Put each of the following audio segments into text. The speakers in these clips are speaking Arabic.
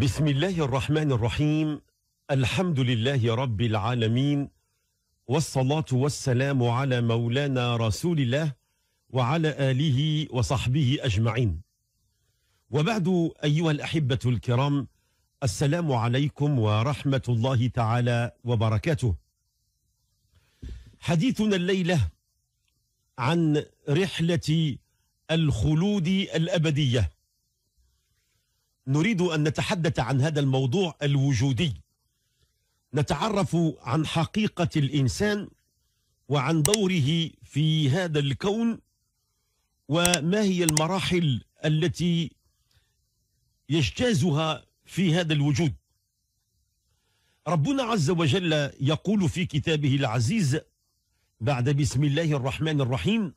بسم الله الرحمن الرحيم الحمد لله رب العالمين والصلاة والسلام على مولانا رسول الله وعلى آله وصحبه أجمعين وبعد أيها الأحبة الكرام السلام عليكم ورحمة الله تعالى وبركاته حديثنا الليلة عن رحلة الخلود الأبدية نريد أن نتحدث عن هذا الموضوع الوجودي نتعرف عن حقيقة الإنسان وعن دوره في هذا الكون وما هي المراحل التي يجتازها في هذا الوجود ربنا عز وجل يقول في كتابه العزيز بعد بسم الله الرحمن الرحيم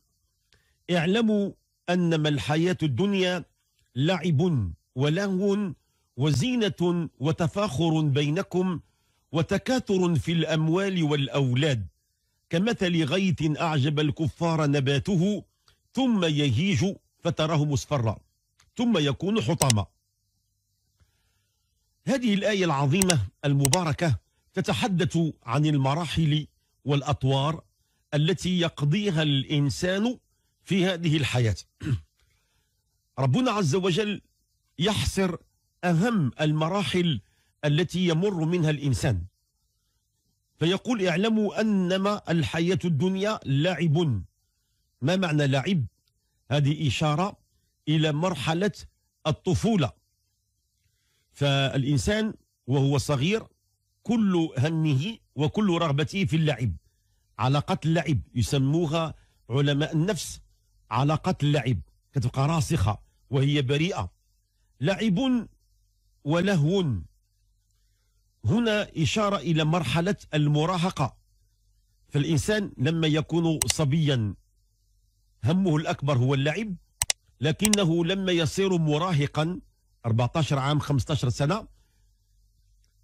اعلموا أنما الحياة الدنيا لعب ولهو وزينة وتفاخر بينكم وتكاثر في الأموال والأولاد كمثل غيث أعجب الكفار نباته ثم يهيج فتراه مصفرا ثم يكون حطاما هذه الآية العظيمة المباركة تتحدث عن المراحل والأطوار التي يقضيها الإنسان في هذه الحياة ربنا عز وجل يحصر أهم المراحل التي يمر منها الإنسان فيقول اعلموا أنما الحياة الدنيا لعب ما معنى لعب؟ هذه إشارة إلى مرحلة الطفولة فالإنسان وهو صغير كل همه وكل رغبته في اللعب علاقة اللعب يسموها علماء النفس علاقة اللعب كتبقى راسخة وهي بريئة لعب ولهو هنا إشارة إلى مرحلة المراهقة فالإنسان لما يكون صبيا همه الأكبر هو اللعب لكنه لما يصير مراهقا 14 عام 15 سنة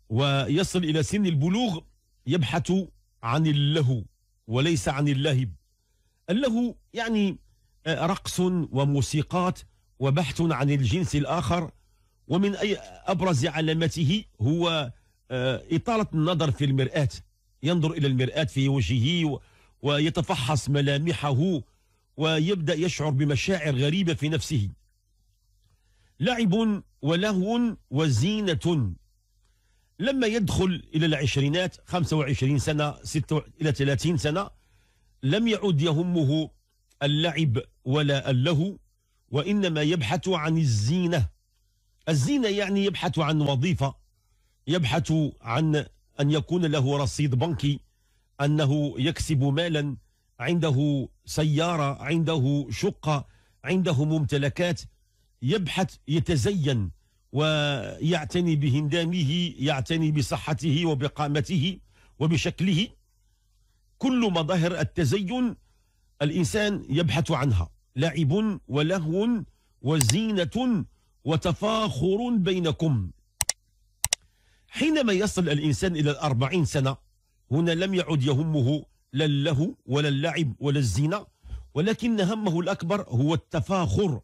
ويصل إلى سن البلوغ يبحث عن اللهو وليس عن اللهب اللهو يعني آه، رقص وموسيقات وبحث عن الجنس الآخر ومن أي أبرز علامته هو آه، إطالة النظر في المرآة ينظر إلى المرآة في وجهه ويتفحص ملامحه ويبدأ يشعر بمشاعر غريبة في نفسه لعب ولهو وزينة لما يدخل إلى العشرينات 25 سنة 6 إلى 30 سنة لم يعد يهمه اللعب ولا اللهو وإنما يبحث عن الزينة الزينة يعني يبحث عن وظيفة يبحث عن أن يكون له رصيد بنكي أنه يكسب مالا عنده سيارة عنده شقة عنده ممتلكات يبحث يتزين ويعتني بهندامه يعتني بصحته وبقامته وبشكله كل مظاهر التزين الإنسان يبحث عنها لعب ولهو وزينة وتفاخر بينكم حينما يصل الإنسان إلى الأربعين سنة هنا لم يعد يهمه لا اللهو ولا اللعب ولا الزينة ولكن همه الأكبر هو التفاخر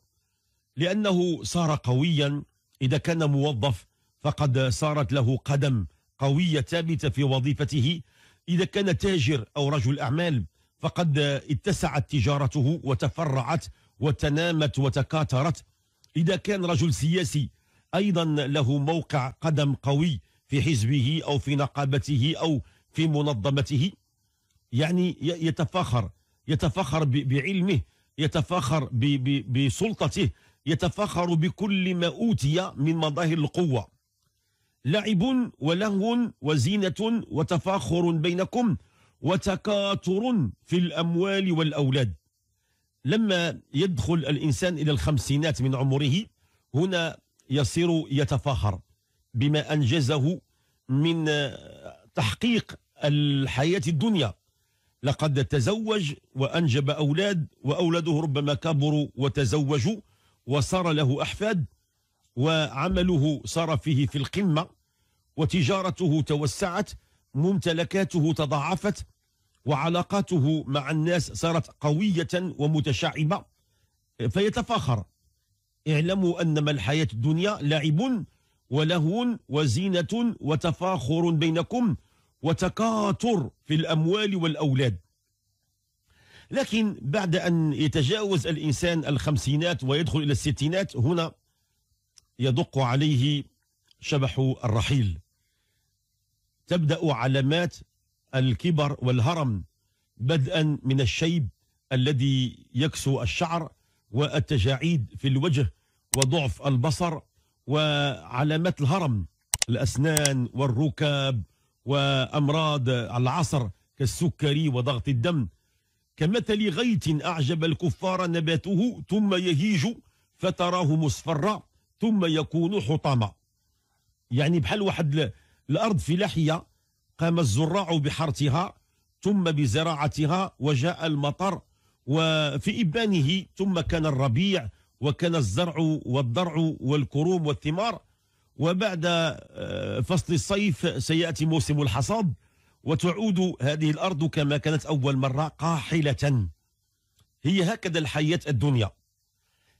لأنه صار قويا إذا كان موظف فقد صارت له قدم قوية ثابتة في وظيفته إذا كان تاجر أو رجل أعمال فقد اتسعت تجارته وتفرعت وتنامت وتكاثرت إذا كان رجل سياسي أيضا له موقع قدم قوي في حزبه أو في نقابته أو في منظمته يعني يتفاخر يتفاخر بعلمه يتفاخر بسلطته يتفاخر بكل ما أوتي من مظاهر القوة لعب ولهو وزينة وتفاخر بينكم وتكاثر في الأموال والأولاد لما يدخل الإنسان إلى الخمسينات من عمره هنا يصير يتفاخر بما أنجزه من تحقيق الحياة الدنيا لقد تزوج وأنجب أولاد وأولاده ربما كبروا وتزوجوا وصار له أحفاد وعمله صار فيه في القمة وتجارته توسعت ممتلكاته تضاعفت وعلاقاته مع الناس صارت قوية ومتشعبة فيتفاخر اعلموا أنما الحياة الدنيا لعب ولهو وزينة وتفاخر بينكم وتكاثر في الأموال والأولاد لكن بعد أن يتجاوز الإنسان الخمسينات ويدخل إلى الستينات هنا يدق عليه شبح الرحيل تبدأ علامات الكبر والهرم بدءا من الشيب الذي يكسو الشعر والتجاعيد في الوجه وضعف البصر وعلامات الهرم الأسنان والركاب وأمراض العصر كالسكري وضغط الدم كمثل غيث أعجب الكفار نباته ثم يهيج فتراه مصفرا ثم يكون حطاما يعني بحال واحد الأرض فلاحية قام الزراع بحرثها ثم بزراعتها وجاء المطر وفي إبانه ثم كان الربيع وكان الزرع والضرع والكروم والثمار وبعد آه، فصل الصيف سيأتي موسم الحصاد وتعود هذه الأرض كما كانت أول مرة قاحلة هي هكذا الحياة الدنيا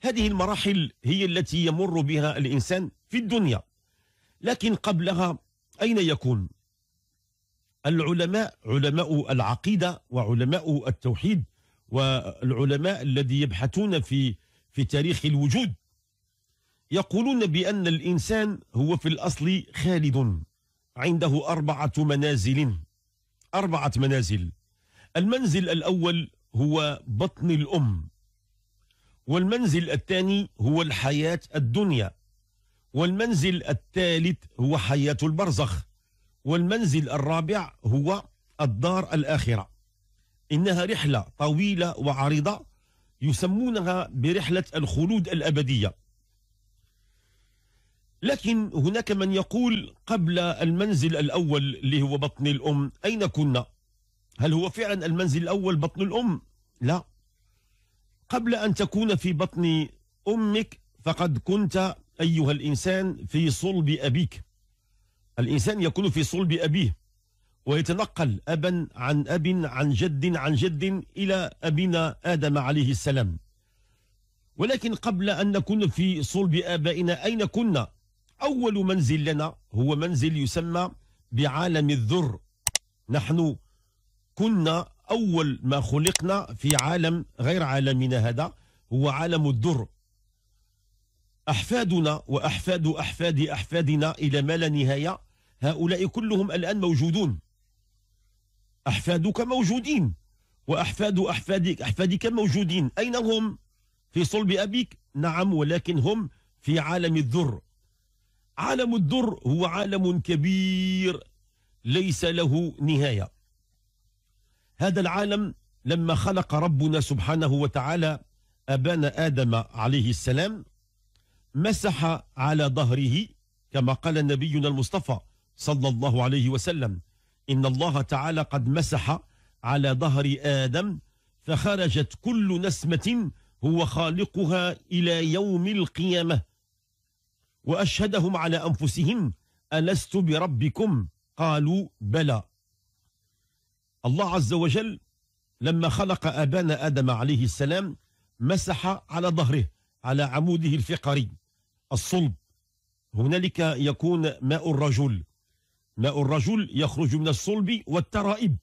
هذه المراحل هي التي يمر بها الإنسان في الدنيا لكن قبلها أين يكون العلماء علماء العقيدة وعلماء التوحيد والعلماء الذي يبحثون في في تاريخ الوجود يقولون بأن الإنسان هو في الأصل خالد عنده أربعة منازل أربعة منازل المنزل الأول هو بطن الأم والمنزل الثاني هو الحياة الدنيا والمنزل الثالث هو حياة البرزخ والمنزل الرابع هو الدار الآخرة إنها رحلة طويلة وعريضة يسمونها برحلة الخلود الأبدية لكن هناك من يقول قبل المنزل الأول اللي هو بطن الأم أين كنا؟ هل هو فعلا المنزل الأول بطن الأم؟ لا قبل أن تكون في بطن أمك فقد كنت أيها الإنسان في صلب أبيك الإنسان يكون في صلب أبيه ويتنقل أبا عن أب عن جد عن جد إلى أبينا آدم عليه السلام ولكن قبل أن نكون في صلب آبائنا أين كنا أول منزل لنا هو منزل يسمى بعالم الذر نحن كنا أول ما خلقنا في عالم غير عالمنا هذا هو عالم الذر أحفادنا وأحفاد أحفاد أحفادنا إلى ما لا نهاية هؤلاء كلهم الآن موجودون أحفادك موجودين وأحفاد أحفادك أحفادك موجودين أين هم؟ في صلب أبيك؟ نعم ولكن هم في عالم الذر عالم الذر هو عالم كبير ليس له نهاية هذا العالم لما خلق ربنا سبحانه وتعالى أبان آدم عليه السلام مسح على ظهره كما قال نبينا المصطفى صلى الله عليه وسلم إن الله تعالى قد مسح على ظهر آدم فخرجت كل نسمة هو خالقها إلى يوم القيامة وأشهدهم على أنفسهم ألست بربكم قالوا بلى الله عز وجل لما خلق أبانا آدم عليه السلام مسح على ظهره على عموده الفقري الصلب هنالك يكون ماء الرجل ماء الرجل يخرج من الصلب والترائب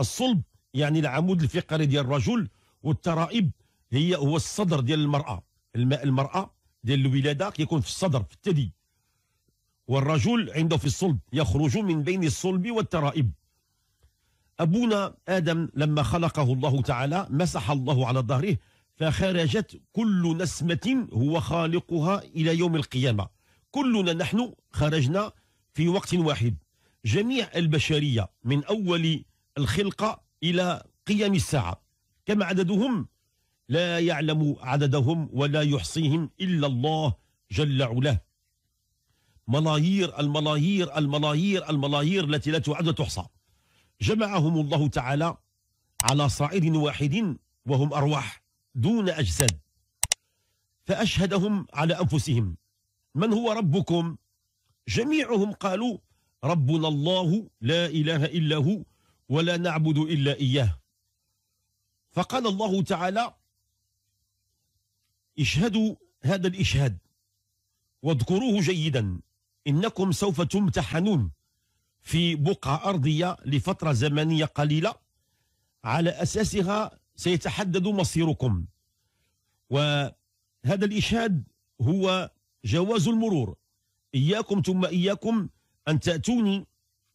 الصلب يعني العمود الفقري ديال الرجل والترائب هي هو الصدر ديال المراه الماء المراه ديال الولاده كيكون في الصدر في الثدي والرجل عنده في الصلب يخرج من بين الصلب والترائب أبونا آدم لما خلقه الله تعالى مسح الله على ظهره فخرجت كل نسمة هو خالقها إلى يوم القيامة كلنا نحن خرجنا في وقت واحد جميع البشرية من أول الخلقة إلى قيام الساعة كم عددهم لا يعلم عددهم ولا يحصيهم إلا الله جل علاه ملايير الملايير الملايير الملايير التي لا تعد تحصى جمعهم الله تعالى على صعيد واحد وهم أرواح دون أجساد فأشهدهم على أنفسهم من هو ربكم جميعهم قالوا ربنا الله لا إله إلا هو ولا نعبد إلا إياه فقال الله تعالى اشهدوا هذا الإشهاد واذكروه جيدا إنكم سوف تمتحنون في بقعة أرضية لفترة زمنية قليلة على أساسها سيتحدد مصيركم وهذا الإشهاد هو جواز المرور إياكم ثم إياكم أن تأتوني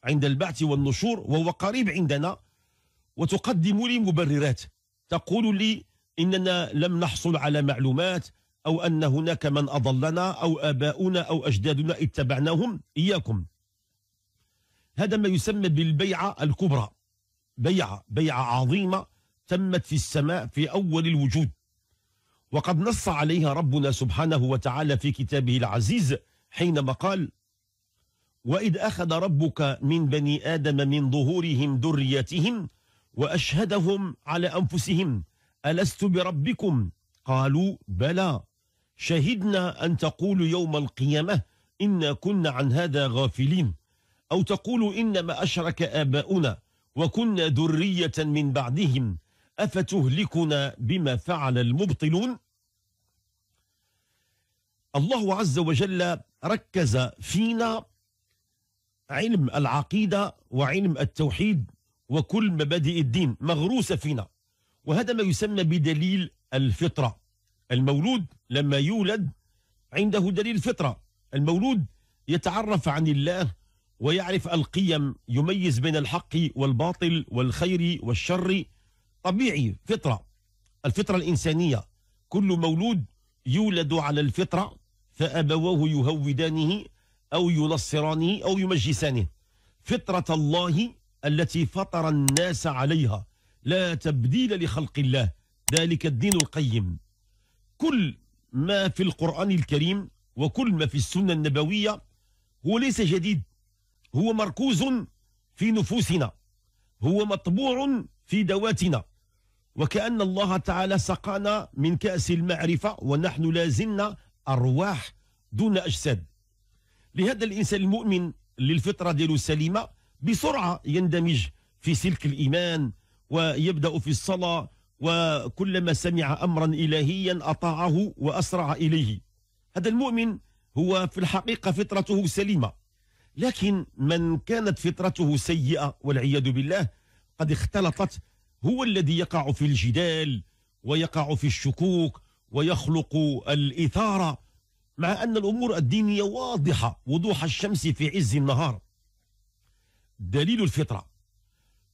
عند البعث والنشور وهو قريب عندنا وتقدم لي مبررات تقول لي إننا لم نحصل على معلومات أو أن هناك من أضلنا أو آباؤنا أو أجدادنا اتبعناهم إياكم هذا ما يسمى بالبيعة الكبرى بيعة بيعة عظيمة تمت في السماء في أول الوجود وقد نص عليها ربنا سبحانه وتعالى في كتابه العزيز حينما قال وإذ أخذ ربك من بني آدم من ظهورهم ذريتهم وأشهدهم على أنفسهم ألست بربكم قالوا بلى شهدنا أن تقولوا يوم القيامة إنا كنا عن هذا غافلين أو تقولوا إنما أشرك آباؤنا وكنا ذرية من بعدهم أفتهلكنا بما فعل المبطلون الله عز وجل ركز فينا علم العقيدة وعلم التوحيد وكل مبادئ الدين مغروسة فينا وهذا ما يسمى بدليل الفطرة المولود لما يولد عنده دليل الفطرة المولود يتعرف عن الله ويعرف القيم يميز بين الحق والباطل والخير والشر طبيعي فطرة الفطرة الإنسانية كل مولود يولد على الفطرة فأبواه يهودانه أو ينصرانه أو يمجسانه فطرة الله التي فطر الناس عليها لا تبديل لخلق الله ذلك الدين القيم كل ما في القرآن الكريم وكل ما في السنة النبوية هو ليس جديد هو مركوز في نفوسنا هو مطبوع في ذواتنا وكأن الله تعالى سقانا من كأس المعرفة ونحن لازلنا أرواح دون أجساد لهذا الإنسان المؤمن للفطرة ديالو السليمة بسرعة يندمج في سلك الإيمان ويبدأ في الصلاة وكلما سمع أمرا إلهيا أطاعه وأسرع إليه هذا المؤمن هو في الحقيقة فطرته سليمة لكن من كانت فطرته سيئة والعياذ بالله قد اختلطت هو الذي يقع في الجدال ويقع في الشكوك ويخلق الإثارة مع أن الأمور الدينية واضحة وضوح الشمس في عز النهار دليل الفطرة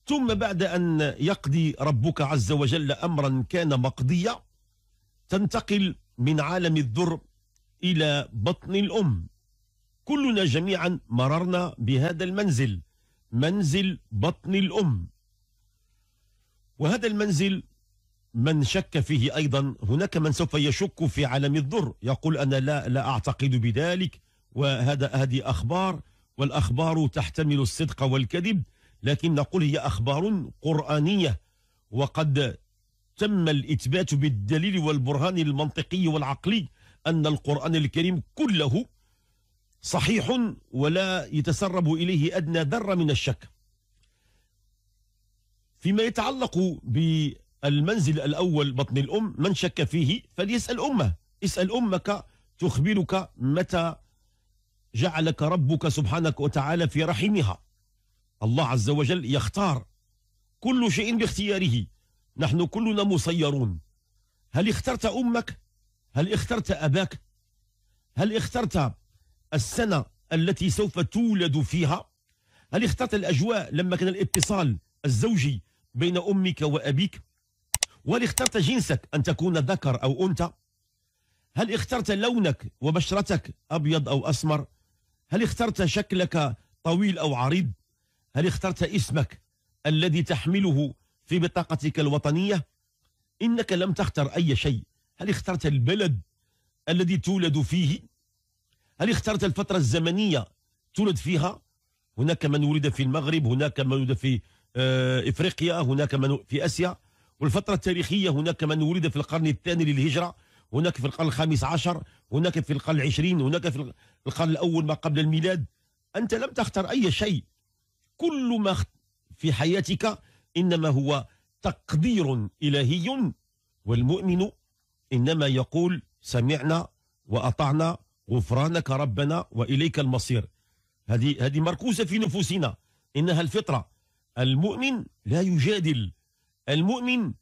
ثم بعد أن يقضي ربك عز وجل أمرا كان مقضيا تنتقل من عالم الذر إلى بطن الأم كلنا جميعا مررنا بهذا المنزل منزل بطن الأم وهذا المنزل من شك فيه أيضا هناك من سوف يشك في عالم الضر يقول أنا لا, لا أعتقد بذلك وهذا هذه أخبار والأخبار تحتمل الصدق والكذب لكن نقول هي أخبار قرآنية وقد تم الإثبات بالدليل والبرهان المنطقي والعقلي أن القرآن الكريم كله صحيح ولا يتسرب إليه أدنى ذرة من الشك فيما يتعلق بالمنزل الأول بطن الأم من شك فيه فليسأل أمه اسأل أمك تخبرك متى جعلك ربك سبحانك وتعالى في رحمها الله عز وجل يختار كل شيء باختياره نحن كلنا مسيرون هل اخترت أمك؟ هل اخترت أباك؟ هل اخترت السنة التي سوف تولد فيها؟ هل اخترت الأجواء لما كان الاتصال الزوجي بين أمك وأبيك وهل اخترت جنسك أن تكون ذكر أو أنثى هل اخترت لونك وبشرتك أبيض أو أسمر هل اخترت شكلك طويل أو عريض هل اخترت اسمك الذي تحمله في بطاقتك الوطنية إنك لم تختر أي شيء هل اخترت البلد الذي تولد فيه هل اخترت الفترة الزمنية تولد فيها هناك من ولد في المغرب هناك من ولد في آه، افريقيا هناك من في اسيا والفتره التاريخيه هناك من ولد في القرن الثاني للهجره هناك في القرن الخامس عشر هناك في القرن العشرين هناك في القرن الاول ما قبل الميلاد انت لم تختر اي شيء كل ما في حياتك انما هو تقدير الهي والمؤمن انما يقول سمعنا واطعنا غفرانك ربنا واليك المصير هذه هذه مركوزه في نفوسنا انها الفطره المؤمن لا يجادل المؤمن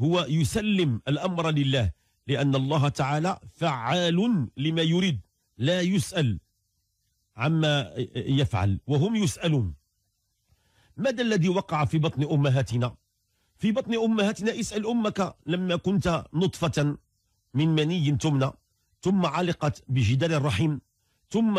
هو يسلم الأمر لله لأن الله تعالى فعال لما يريد لا يسأل عما يفعل وهم يسألون ماذا الذي وقع في بطن أمهاتنا في بطن أمهاتنا اسأل أمك لما كنت نطفة من مني تمنى ثم علقت بجدار الرحم ثم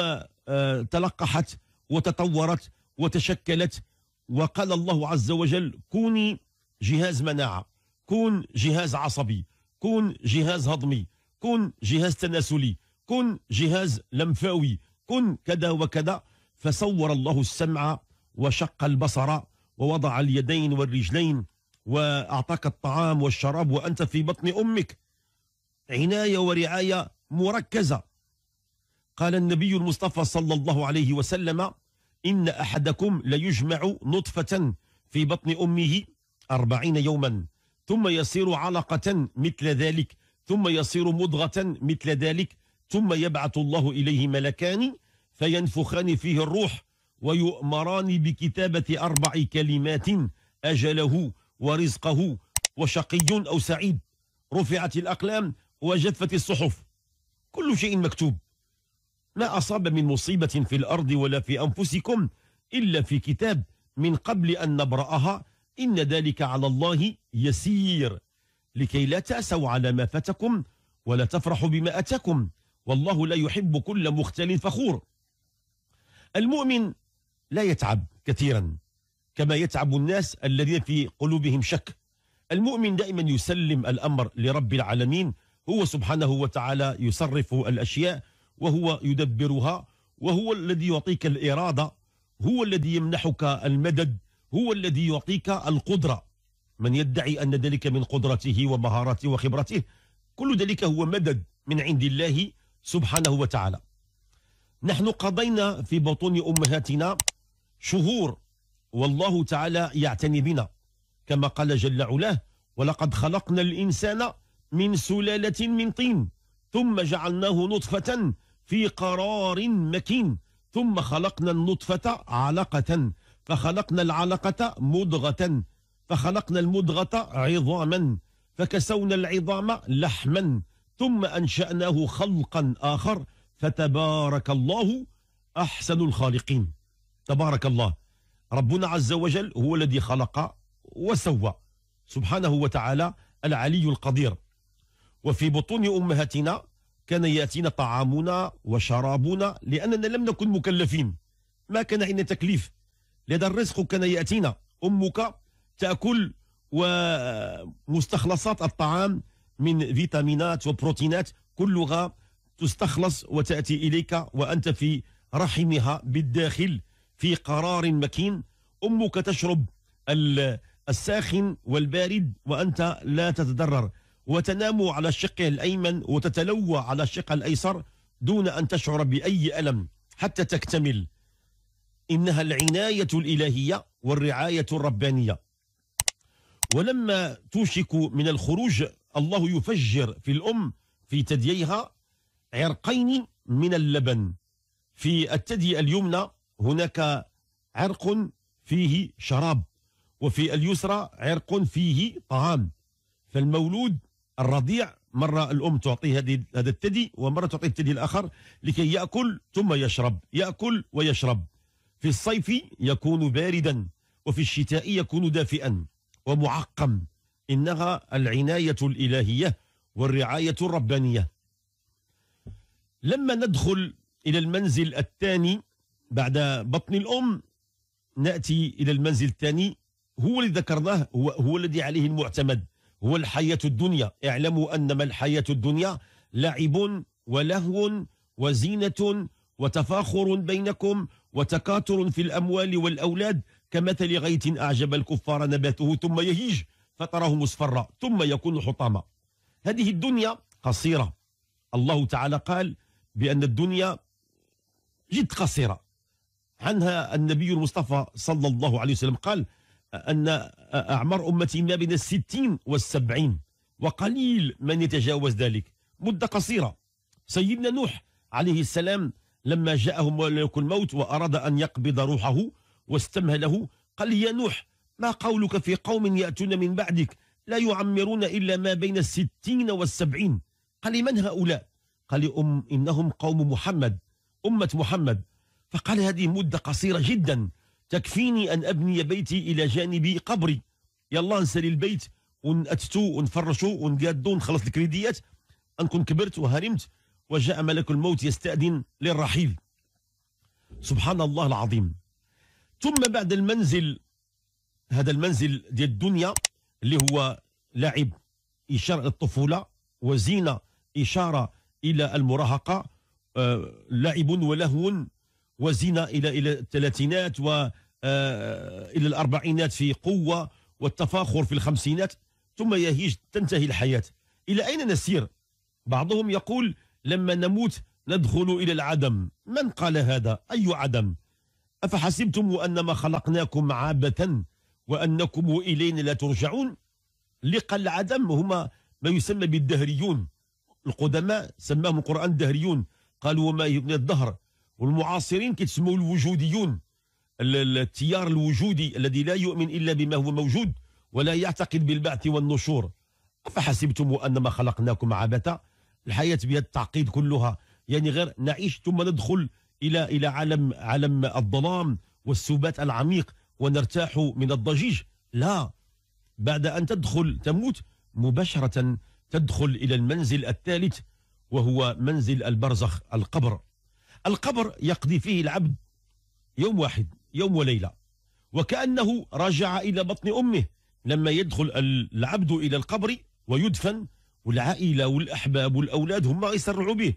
آه، تلقحت وتطورت وتشكلت وقال الله عز وجل كوني جهاز مناعة كون جهاز عصبي كون جهاز هضمي كون جهاز تناسلي كن جهاز لمفاوي كن كذا وكذا فصور الله السمع وشق البصر ووضع اليدين والرجلين وأعطاك الطعام والشراب وأنت في بطن أمك عناية ورعاية مركزة قال النبي المصطفى صلى الله عليه وسلم إن أحدكم ليجمع نطفة في بطن أمه أربعين يوما ثم يصير علقة مثل ذلك ثم يصير مضغة مثل ذلك ثم يبعث الله إليه ملكان فينفخان فيه الروح ويؤمران بكتابة أربع كلمات أجله ورزقه وشقي أو سعيد رفعت الأقلام وجفت الصحف كل شيء مكتوب ما أصاب من مصيبة في الأرض ولا في أنفسكم إلا في كتاب من قبل أن نبرأها إن ذلك على الله يسير لكي لا تأسوا على ما فاتكم ولا تفرحوا بما أتاكم والله لا يحب كل مختال فخور المؤمن لا يتعب كثيرا كما يتعب الناس الذين في قلوبهم شك المؤمن دائما يسلم الأمر لرب العالمين هو سبحانه وتعالى يصرف الأشياء وهو يدبرها وهو الذي يعطيك الإرادة هو الذي يمنحك المدد هو الذي يعطيك القدرة من يدعي أن ذلك من قدرته ومهارته وخبرته كل ذلك هو مدد من عند الله سبحانه وتعالى نحن قضينا في بطون أمهاتنا شهور والله تعالى يعتني بنا كما قال جل علاه ولقد خلقنا الإنسان من سلالة من طين ثم جعلناه نطفة في قرار مكين ثم خلقنا النطفة علقة فخلقنا العلقة مضغة فخلقنا المضغة عظاما فكسونا العظام لحما ثم أنشأناه خلقا آخر فتبارك الله أحسن الخالقين تبارك الله ربنا عز وجل هو الذي خلق وسوى سبحانه وتعالى العلي القدير وفي بطون أمهاتنا كان يأتينا طعامنا وشرابنا لأننا لم نكن مكلفين ما كان عندنا تكليف لذا الرزق كان يأتينا أمك تأكل ومستخلصات الطعام من فيتامينات وبروتينات كلها تستخلص وتأتي إليك وأنت في رحمها بالداخل في قرار مكين أمك تشرب الساخن والبارد وأنت لا تتضرر وتنام على الشق الأيمن وتتلوى على الشق الأيسر دون أن تشعر بأي ألم حتى تكتمل إنها العناية الإلهية والرعاية الربانية ولما توشك من الخروج الله يفجر في الأم في ثدييها عرقين من اللبن في الثدي اليمنى هناك عرق فيه شراب وفي اليسرى عرق فيه طعام فالمولود الرضيع مرة الأم تعطيه هذه هذا الثدي ومرة تعطيه الثدي الآخر لكي يأكل ثم يشرب يأكل ويشرب في الصيف يكون باردا وفي الشتاء يكون دافئا ومعقم إنها العناية الإلهية والرعاية الربانية لما ندخل إلى المنزل الثاني بعد بطن الأم نأتي إلى المنزل الثاني هو اللي ذكرناه هو, هو الذي عليه المعتمد هو الحياة الدنيا اعلموا أنما الحياة الدنيا لعب ولهو وزينة وتفاخر بينكم وتكاثر في الأموال والأولاد كمثل غيث أعجب الكفار نباته ثم يهيج فتراه مصفرا ثم يكون حطاما هذه الدنيا قصيرة الله تعالى قال بأن الدنيا جد قصيرة عنها النبي المصطفى صلى الله عليه وسلم قال أن أعمار أمتي ما بين الستين والسبعين وقليل من يتجاوز ذلك مدة قصيرة سيدنا نوح عليه السلام لما جاءه ملك الموت وأراد أن يقبض روحه واستمهله قال لي يا نوح ما قولك في قوم يأتون من بعدك لا يعمرون إلا ما بين الستين والسبعين قال لي من هؤلاء قال لي أم إنهم قوم محمد أمة محمد فقال هذه مدة قصيرة جدا تكفيني أن أبني بيتي إلى جانب قبري يلا نسالي البيت ونأتتو ونفرشو ونقادو ونخلص الكريديات أنكون كبرت وهرمت وجاء ملك الموت يستأذن للرحيل سبحان الله العظيم ثم بعد المنزل هذا المنزل ديال الدنيا اللي هو لعب إشارة للطفولة وزينة إشارة إلى المراهقة آه، لعب ولهو وزينة إلى إلى الثلاثينات آه، الى الاربعينات في قوه والتفاخر في الخمسينات ثم يهيج تنتهي الحياه الى اين نسير بعضهم يقول لما نموت ندخل الى العدم من قال هذا اي عدم افحسبتم انما خلقناكم عابثا وانكم الينا لا ترجعون لقى العدم هما ما يسمى بالدهريون القدماء سماهم القران دهريون قالوا وما يبني الدهر والمعاصرين كيتسموا الوجوديون التيار الوجودي الذي لا يؤمن إلا بما هو موجود ولا يعتقد بالبعث والنشور أفحسبتم أنما خلقناكم عبثا الحياة بها التعقيد كلها يعني غير نعيش ثم ندخل إلى إلى عالم عالم الظلام والسبات العميق ونرتاح من الضجيج لا بعد أن تدخل تموت مباشرة تدخل إلى المنزل الثالث وهو منزل البرزخ القبر القبر يقضي فيه العبد يوم واحد يوم وليلة وكأنه رجع إلى بطن أمه لما يدخل العبد إلى القبر ويدفن والعائلة والأحباب والأولاد هم يسرعوا به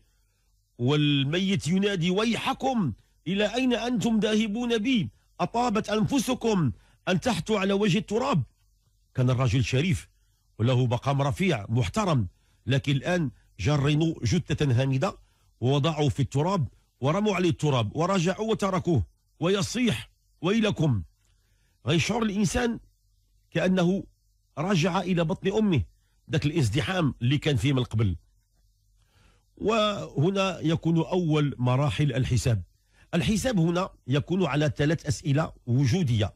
والميت ينادي ويحكم إلى أين أنتم ذاهبون بي أطابت أنفسكم أن تحتوا على وجه التراب كان الرجل شريف وله مقام رفيع محترم لكن الآن جرنوا جثة هامدة ووضعوا في التراب ورموا عليه التراب ورجعوا وتركوه ويصيح ويلكم غيشعر الإنسان كأنه رجع إلى بطن أمه ذاك الازدحام اللي كان فيه من قبل وهنا يكون أول مراحل الحساب الحساب هنا يكون على ثلاث أسئلة وجودية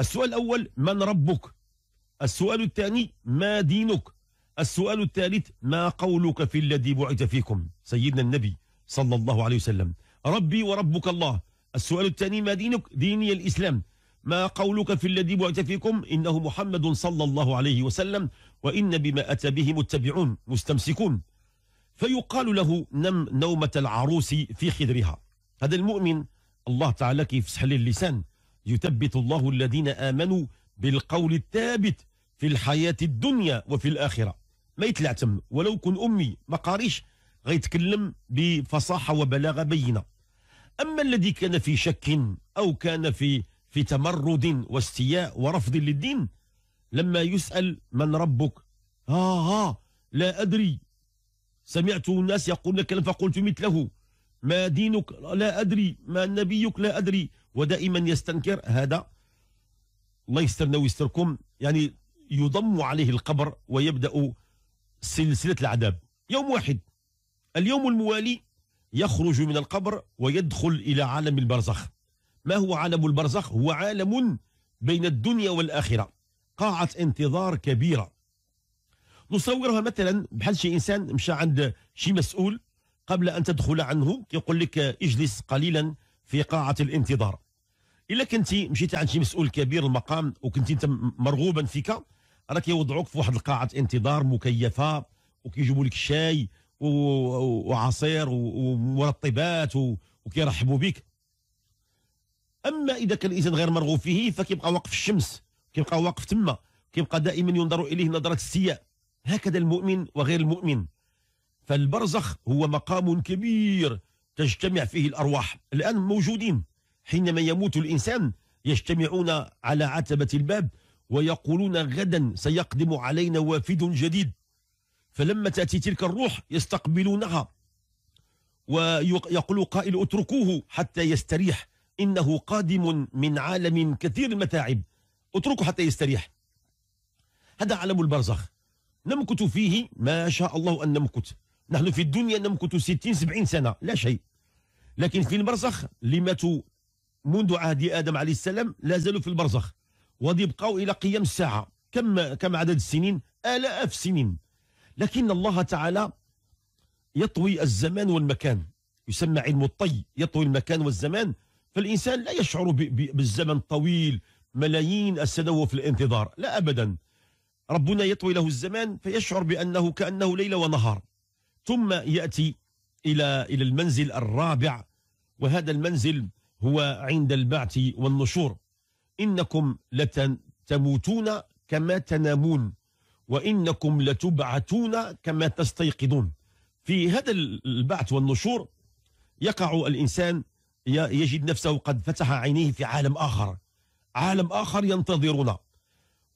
السؤال الأول من ربك السؤال الثاني ما دينك السؤال الثالث ما قولك في الذي بعث فيكم سيدنا النبي صلى الله عليه وسلم ربي وربك الله السؤال الثاني ما دينك ديني الإسلام ما قولك في الذي بعث فيكم إنه محمد صلى الله عليه وسلم وإن بما أتى به متبعون مستمسكون فيقال له نم نومة العروس في خدرها هذا المؤمن الله تعالى كيف سحل اللسان يثبت الله الذين آمنوا بالقول الثابت في الحياة الدنيا وفي الآخرة ما يتلعتم ولو كن أمي ما قاريش غيتكلم بفصاحة وبلاغة بينة أما الذي كان في شك أو كان في في تمرد واستياء ورفض للدين لما يسأل من ربك ها آه آه لا أدري سمعت الناس يقولون كلام فقلت مثله ما دينك لا أدري ما نبيك لا أدري ودائما يستنكر هذا الله يسترنا ويستركم يعني يضم عليه القبر ويبدأ سلسلة العذاب يوم واحد اليوم الموالي يخرج من القبر ويدخل إلى عالم البرزخ ما هو عالم البرزخ؟ هو عالم بين الدنيا والآخرة قاعة انتظار كبيرة نصورها مثلا بحال شي إنسان مشى عند شي مسؤول قبل أن تدخل عنه يقول لك اجلس قليلا في قاعة الانتظار إلا كنت مشيت عند شي مسؤول كبير المقام وكنت أنت مرغوبا فيك راك يوضعوك في واحد القاعة انتظار مكيفة وكيجيبوا لك الشاي وعصير ومرطبات وكيرحبوا بك اما اذا كان الانسان غير مرغوب فيه فكيبقى واقف في الشمس كيبقى واقف تما كيبقى دائما ينظر اليه نظره السياء هكذا المؤمن وغير المؤمن فالبرزخ هو مقام كبير تجتمع فيه الارواح الان موجودين حينما يموت الانسان يجتمعون على عتبه الباب ويقولون غدا سيقدم علينا وافد جديد فلما تأتي تلك الروح يستقبلونها ويقول قائل اتركوه حتى يستريح إنه قادم من عالم كثير المتاعب اتركوا حتى يستريح هذا عالم البرزخ نمكت فيه ما شاء الله أن نمكت نحن في الدنيا نمكت 60 70 سنة لا شيء لكن في البرزخ لماتوا منذ عهد آدم عليه السلام لا زالوا في البرزخ وضيبقوا إلى قيام الساعة كم كم عدد السنين آلاف سنين لكن الله تعالى يطوي الزمان والمكان يسمى علم الطي يطوي المكان والزمان فالإنسان لا يشعر بالزمن الطويل ملايين السنوات في الانتظار لا أبدا ربنا يطوي له الزمان فيشعر بأنه كأنه ليل ونهار ثم يأتي إلى إلى المنزل الرابع وهذا المنزل هو عند البعث والنشور إنكم لتموتون كما تنامون وإنكم لتبعثون كما تستيقظون في هذا البعث والنشور يقع الإنسان يجد نفسه قد فتح عينيه في عالم آخر عالم آخر ينتظرنا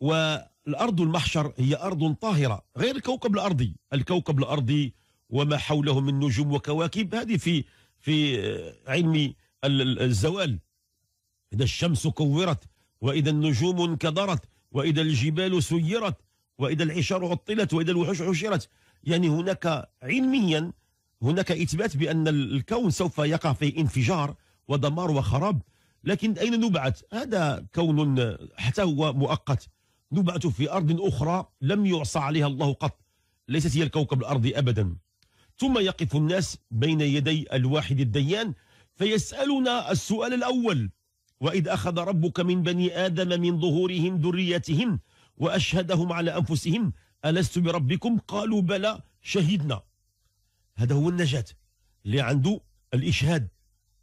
والأرض المحشر هي أرض طاهرة غير الكوكب الأرضي الكوكب الأرضي وما حوله من نجوم وكواكب هذه في في علم الزوال إذا الشمس كورت وإذا النجوم انكدرت وإذا الجبال سيرت وإذا العشار عطلت وإذا الوحوش عشرت يعني هناك علميا هناك إثبات بأن الكون سوف يقع فيه انفجار ودمار وخراب لكن أين نبعث هذا كون حتى هو مؤقت نبعث في أرض أخرى لم يعصى عليها الله قط ليست هي الكوكب الأرضي أبدا ثم يقف الناس بين يدي الواحد الديان فيسألنا السؤال الأول وإذ أخذ ربك من بني آدم من ظهورهم ذريتهم وأشهدهم على أنفسهم ألست بربكم قالوا بلى شهدنا هذا هو النجاة اللي عنده الإشهاد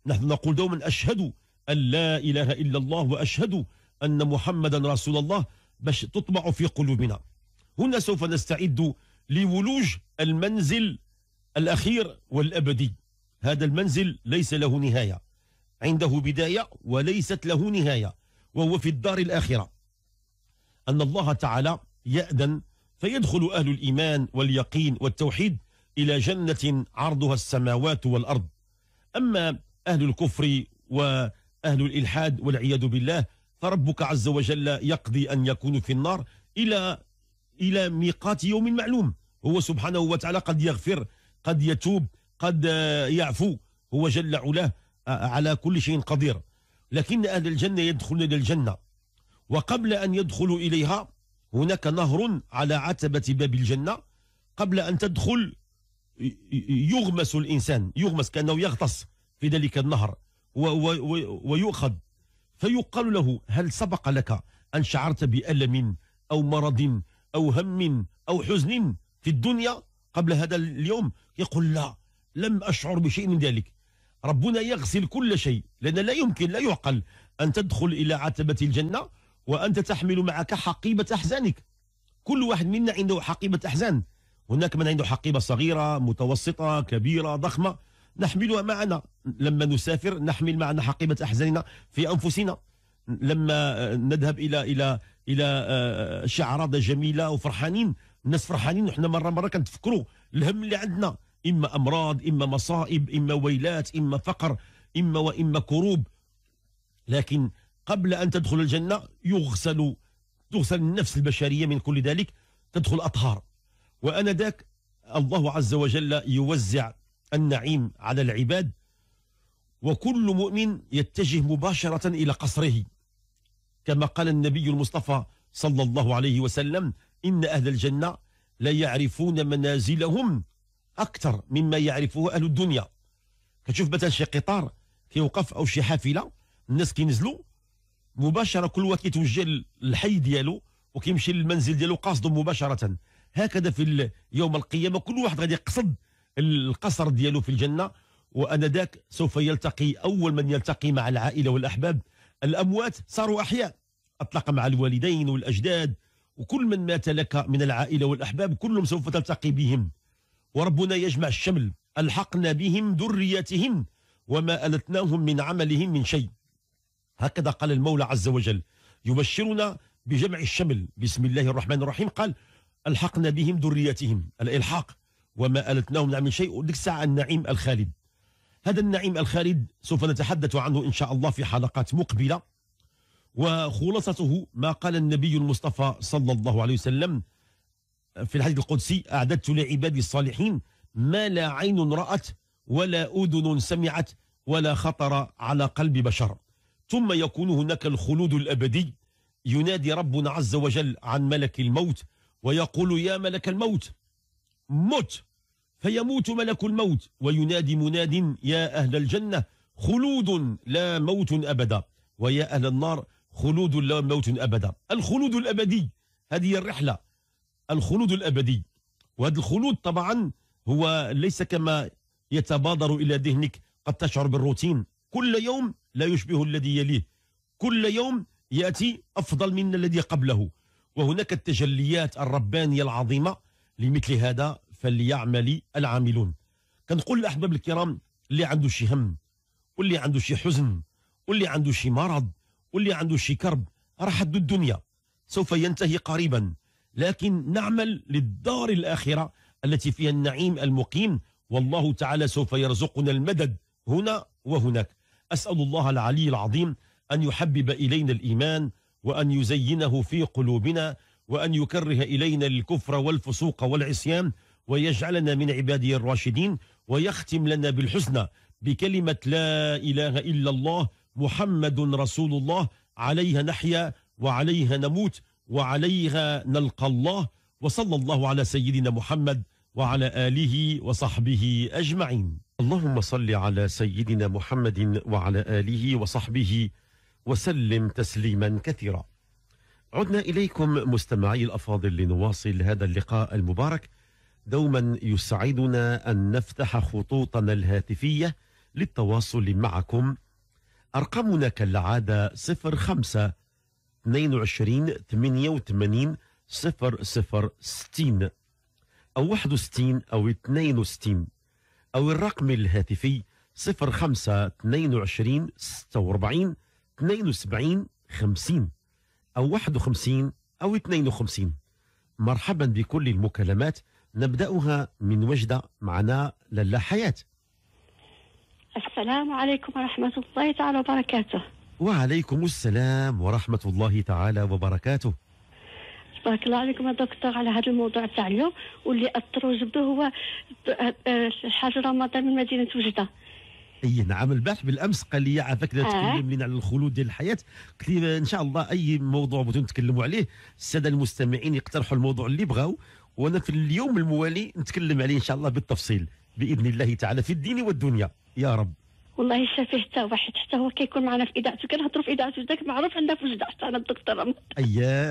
نحن نقول دوما أشهد أن لا إله إلا الله وأشهد أن محمدا رسول الله باش تطبع في قلوبنا هنا سوف نستعد لولوج المنزل الأخير والأبدي هذا المنزل ليس له نهاية عنده بداية وليست له نهاية وهو في الدار الآخرة أن الله تعالى يأذن فيدخل أهل الإيمان واليقين والتوحيد إلى جنة عرضها السماوات والأرض أما أهل الكفر وأهل الإلحاد والعياذ بالله فربك عز وجل يقضي أن يكونوا في النار إلى إلى ميقات يوم معلوم هو سبحانه وتعالى قد يغفر قد يتوب قد يعفو هو جل علاه آه، على كل شيء قدير لكن أهل الجنة يدخلون إلى الجنة وقبل أن يدخلوا إليها هناك نهر على عتبة باب الجنة قبل أن تدخل يغمس الإنسان يغمس كأنه يغطس في ذلك النهر ويؤخذ فيقال له هل سبق لك أن شعرت بألم أو مرض أو هم أو حزن في الدنيا قبل هذا اليوم يقول لا لم أشعر بشيء من ذلك ربنا يغسل كل شيء لأن لا يمكن لا يعقل أن تدخل إلى عتبة الجنة وأنت تحمل معك حقيبة أحزانك كل واحد منا عنده حقيبة أحزان هناك من عنده حقيبة صغيرة متوسطة كبيرة ضخمة نحملها معنا لما نسافر نحمل معنا حقيبة أحزاننا في أنفسنا لما نذهب إلى إلى إلى آه، شعرادة جميلة وفرحانين الناس فرحانين وحنا مرة مرة كنتفكروا الهم اللي عندنا إما أمراض إما مصائب إما ويلات إما فقر إما وإما كروب لكن قبل أن تدخل الجنة يغسل تغسل النفس البشرية من كل ذلك تدخل أطهار وأنا ذاك الله عز وجل يوزع النعيم على العباد وكل مؤمن يتجه مباشرة إلى قصره كما قال النبي المصطفى صلى الله عليه وسلم إن أهل الجنة لا يعرفون منازلهم أكثر مما يعرفه أهل الدنيا كتشوف مثلا شي قطار كيوقف أو شي حافلة الناس كينزلوا مباشره كل واحد كيتوجه للحي ديالو وكيمشي للمنزل ديالو قاصده مباشره هكذا في يوم القيامه كل واحد غادي يقصد القصر ديالو في الجنه وانذاك سوف يلتقي اول من يلتقي مع العائله والاحباب الاموات صاروا احياء اطلق مع الوالدين والاجداد وكل من مات لك من العائله والاحباب كلهم سوف تلتقي بهم وربنا يجمع الشمل الحقنا بهم ذريتهم وما التناهم من عملهم من شيء هكذا قال المولى عز وجل يبشرنا بجمع الشمل بسم الله الرحمن الرحيم قال الحقنا بهم ذريتهم الالحاق وما التناهم نعم من شيء وديك الساعه النعيم الخالد هذا النعيم الخالد سوف نتحدث عنه ان شاء الله في حلقات مقبله وخلاصته ما قال النبي المصطفى صلى الله عليه وسلم في الحديث القدسي اعددت لعبادي الصالحين ما لا عين رات ولا اذن سمعت ولا خطر على قلب بشر ثم يكون هناك الخلود الأبدي ينادي ربنا عز وجل عن ملك الموت ويقول يا ملك الموت مت فيموت ملك الموت وينادي مناد يا أهل الجنة خلود لا موت أبدا ويا أهل النار خلود لا موت أبدا الخلود الأبدي هذه الرحلة الخلود الأبدي وهذا الخلود طبعا هو ليس كما يتبادر إلى ذهنك قد تشعر بالروتين كل يوم لا يشبه الذي يليه كل يوم يأتي أفضل من الذي قبله وهناك التجليات الربانية العظيمة لمثل هذا فليعمل العاملون كنقول الأحباب الكرام اللي عنده شي هم واللي عنده شي حزن واللي عنده شي مرض واللي عنده شي كرب راه حد الدنيا سوف ينتهي قريبا لكن نعمل للدار الآخرة التي فيها النعيم المقيم والله تعالى سوف يرزقنا المدد هنا وهناك أسأل الله العلي العظيم أن يحبب إلينا الإيمان وأن يزينه في قلوبنا وأن يكره إلينا الكفر والفسوق والعصيان ويجعلنا من عباده الراشدين ويختم لنا بالحسنى بكلمة لا إله إلا الله محمد رسول الله عليها نحيا وعليها نموت وعليها نلقى الله وصلى الله على سيدنا محمد وعلى آله وصحبه أجمعين اللهم صل على سيدنا محمد وعلى آله وصحبه وسلم تسليما كثيرا عدنا إليكم مستمعي الأفاضل لنواصل هذا اللقاء المبارك دوما يسعدنا أن نفتح خطوطنا الهاتفية للتواصل معكم أرقامنا كالعادة 05 22 88 0060 60 أو 61 أو 62 أو الرقم الهاتفي 05 22 46 72 50 أو 51 أو 52 مرحبا بكل المكالمات نبدأها من وجدة معنا للا حياة السلام عليكم ورحمة الله تعالى وبركاته وعليكم السلام ورحمة الله تعالى وبركاته بارك الله عليكم دكتور على هذا الموضوع تاع اليوم واللي اثروا جبدوا هو آه، آه، الحاج رمضان من مدينه وجده اي نعم البارح بالامس قال لي عافاك لا آه. تكلم لنا على الخلود ديال الحياه قلت لي ان شاء الله اي موضوع بغيتو نتكلموا عليه الساده المستمعين يقترحوا الموضوع اللي بغاو وانا في اليوم الموالي نتكلم عليه ان شاء الله بالتفصيل باذن الله تعالى في الدين والدنيا يا رب والله شافيه حتى واحد حتى هو كيكون معنا في اذاعته كنهضروا في اذاعته داك معروف عندنا في وجده حتى انا الدكتور رمضان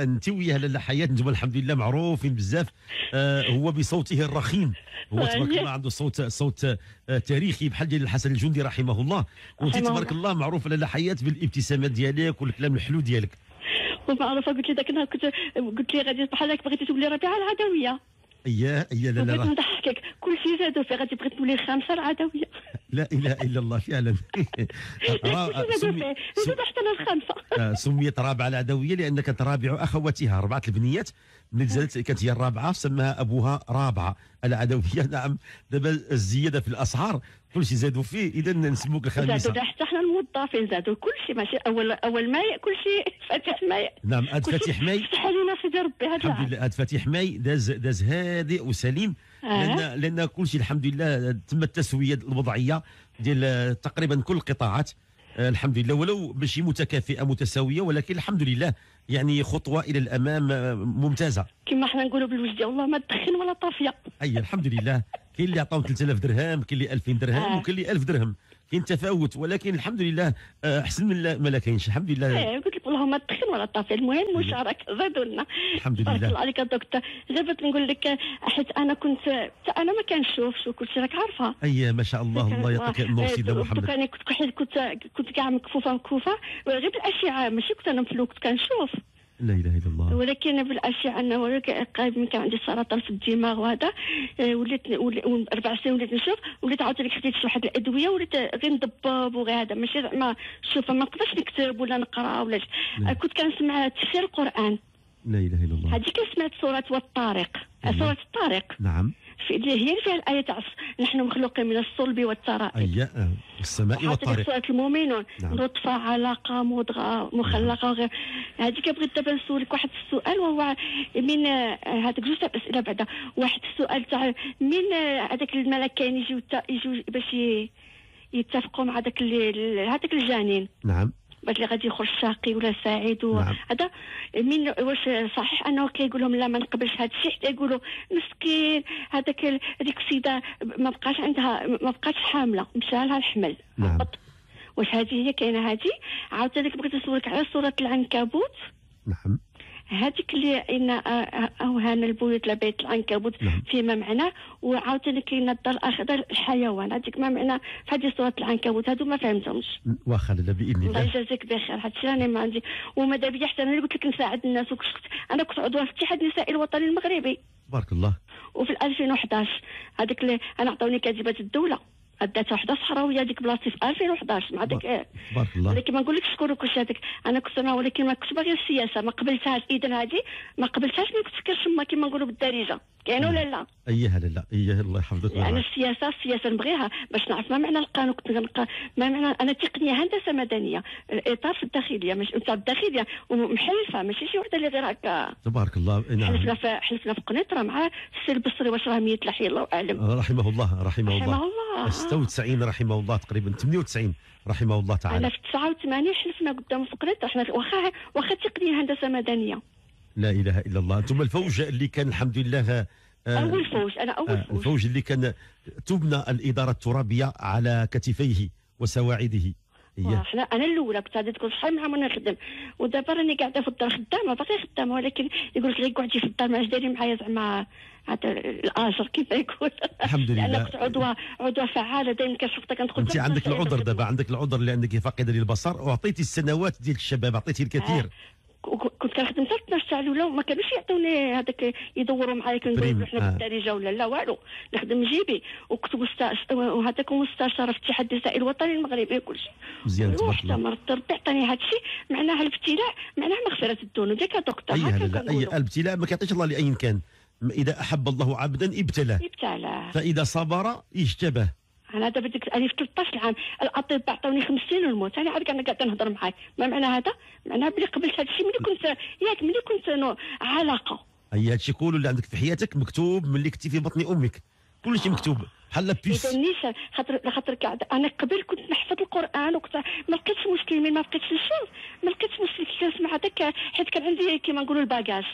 انت وياه لاله حياه نتوما الحمد لله معروفين بزاف آه هو بصوته الرخيم هو آه، تبارك الله عنده صوت صوت آه، تاريخي بحال ديال الحسن الجندي رحمه الله وانت تبارك الله معروف لاله حياه بالابتسامات ديالك والكلام الحلو ديالك ومعروفه قلت لي ذاك النهار كنت قلت لي غادي بحال بغيتي تولي ربيعه العدويه اياه اياه لا لا نضحكك كل شيء زادوا فيه بغيت تولي خامسه العدويه لا اله الا الله فعلا زادوا حتى للخامسه آه، سميت رابعه العدويه لانك ترابع اخواتها اربعه البنيات من نزلت كانت هي الرابعه سماها ابوها رابعه العدويه نعم دابا الزياده في الاسعار كل شيء زادوا فيه اذا نسموك الخميسه زادوا حتى احنا الموظفين زادوا كل شيء ماشي اول اول ماي كل شيء فاتح ماي نعم هاد فاتح ماي علينا سيدي ربي هذا الحمد لله هاد فاتح ماي داز داز هادئ وسليم آه. لان لان كل شيء الحمد لله تم التسويه الوضعيه ديال تقريبا كل القطاعات أه، الحمد لله ولو ماشي متكافئه متساويه ولكن الحمد لله يعني خطوه الى الامام أه، ممتازه كما حنا نقولوا بالوجدي والله ما تدخن ولا طافيه اي الحمد لله كاين اللي عطاو 3000 درهم كاين اللي 2000 درهم آه. وكاين اللي 1000 درهم كاين تفاوت ولكن الحمد لله آه، احسن من ما لا كاينش الحمد لله ايه قلت لك اللهم تخير ولا طافي المهم مشاركه زادوا لنا الحمد لله بارك الله عليك دكتور جابت نقول لك حيت انا كنت انا ما كنشوفش وكل شيء راك عارفه اي ما شاء الله الله يعطيك النور سيده محمد انا كنت كنت كنت كاع مكفوفه مكفوفه غير بالاشعه ماشي كنت انا مفلوك كنشوف لا اله الا الله ولكن بالعافيه انا قريب كان عندي سرطان في الدماغ وهذا آه، وليت اربع سنين وليت نشوف وليت عاوتاني خديت واحد الادويه وليت غير ندبب وغير هذا ماشي زعما شوف ما نقدرش نكتب ولا نقرا ولا آه، كنت كنسمع تفسير القران لا اله الا الله هذيك سمعت سوره والطارق سوره أيوة. الطارق نعم هي اللي فيها الايه تاع نحن مخلوقين من الصلب والترائب اي آه، السماء والطريق سوره المؤمنون نعم. نطفه علاقه مضغه مخلقه وغير نعم. هذيك بغيت دابا نسولك واحد السؤال وهو من آه، هذاك جوج تاع الاسئله بعدا واحد السؤال تاع من آه، هذاك الملكين يجيو يجيو باش يتفقوا مع هذاك هذاك الجنين نعم اللي غادي يخرج شاقي ولا سعيد نعم. هذا من واش صحيح انه كيقول لهم لا ما نقبلش هذا الشيء حتى يقولوا مسكين هذاك هذيك السيده ما بقاش عندها ما بقاش حامله مشى لها الحمل نعم. واش هذه هي كاينه هذه عاوتاني بغيت نسولك على صوره العنكبوت نعم هذيك اللي ان آه، آه، اوهان البيوت لبيت العنكبوت نعم. فيما معناه وعاوتاني كاين الدار الاخضر الحيوان هذيك ما معناه فهذه صوره العنكبوت هادو ما فهمتهمش واخا لاله باذن الله الله يجازيك بخير الشيء راني ما عندي وماذا بيا حتى انا قلت لك نساعد الناس وكنت انا كنت عضو في اتحاد النسائي الوطني المغربي بارك الله وفي 2011 هذيك انا عطوني كاتبه الدوله ادات واحده صحراويه هذيك بلاصتي في 2011 مع داك ايه بارك الله ولكن ما نقولكش شكون وكلشي هذيك انا كنت انا ولكن ما كنت باغي السياسه ما قبلتهاش اذا هذه ما قبلتهاش ما كنتش كما كما نقولوا بالدارجه كاين ولا لا؟ اياها لا اياها الله يحفظك انا يعني السياسه السياسه نبغيها باش نعرف ما معنى القانون كنت غنلقى ما معنى انا تقنيه هندسه مدنيه الاطار في الداخليه مش في الداخليه ومحلفه ماشي شي وحده اللي غير هكا تبارك الله نعم حلفنا في حلفنا في قنيطره مع السير البصري واش راه ميت لا الله اعلم رحمه الله رحمه, رحمه الله, الله. 96 رحمه الله تقريبا 98 رحمه الله تعالى انا في 89 حلفنا قدام سقراط احنا واخا واخا تقنيه هندسه مدنيه لا اله الا الله انتم الفوج اللي كان الحمد لله آه، اول فوج انا اول آه، فوج الفوج اللي كان تبنى الاداره الترابيه على كتفيه وسواعده حنا انا الاولى كنت غادي تكون شحال عام وانا نخدم ودابا راني قاعده في الدار خدامه باقي خدامه ولكن يقول لك غير قعدتي في الدار ما عادش دايرين معايا زعما الاجر كيف يكون الحمد لله انا كنت عضوه عضوه فعاله دائما كنشوفك كندخل انت عندك العذر دابا عندك العذر اللي عندك فاقده للبصر واعطيتي السنوات ديال الشباب عطيتي الكثير آه. كنت كنخدم حتى 12 تاع الاولى وما كانوش يعطوني هذاك يدوروا معايا كنقول احنا بالدارجه آه. ولا لا والو نخدم جيبي وكنت وهذاك مستشار في الاتحاد الجزائري الوطني المغربي وكل شيء مزيان تبارك الله ربي عطاني هذا الشيء معناها الابتلاء معناها مغفره الدون ياك دكتور اي الابتلاء ما كيعطيش الله لاي كان اذا احب الله عبدا ابتلاه ابتلاه فاذا صبر اجتباه انا دابا ديك الالف 13 عام الاطباء عطوني 50 ونموت انا عاد انا قاعده نهضر معاك ما معنى هذا معناها بلي قبلت هذا الشيء ملي كنت ياك ملي كنت علاقه اي هادشي كله اللي عندك في حياتك مكتوب ملي كنتي في بطن امك كلشي مكتوب بحال بيس نيشان خاطر خاطر انا قبل كنت نحفظ القران وكنت ما لقيتش مسلمين ما لقيتش نشوف ما لقيتش مسلمين كنت مع هذاك حيت كان عندي كيما نقولوا الباكاج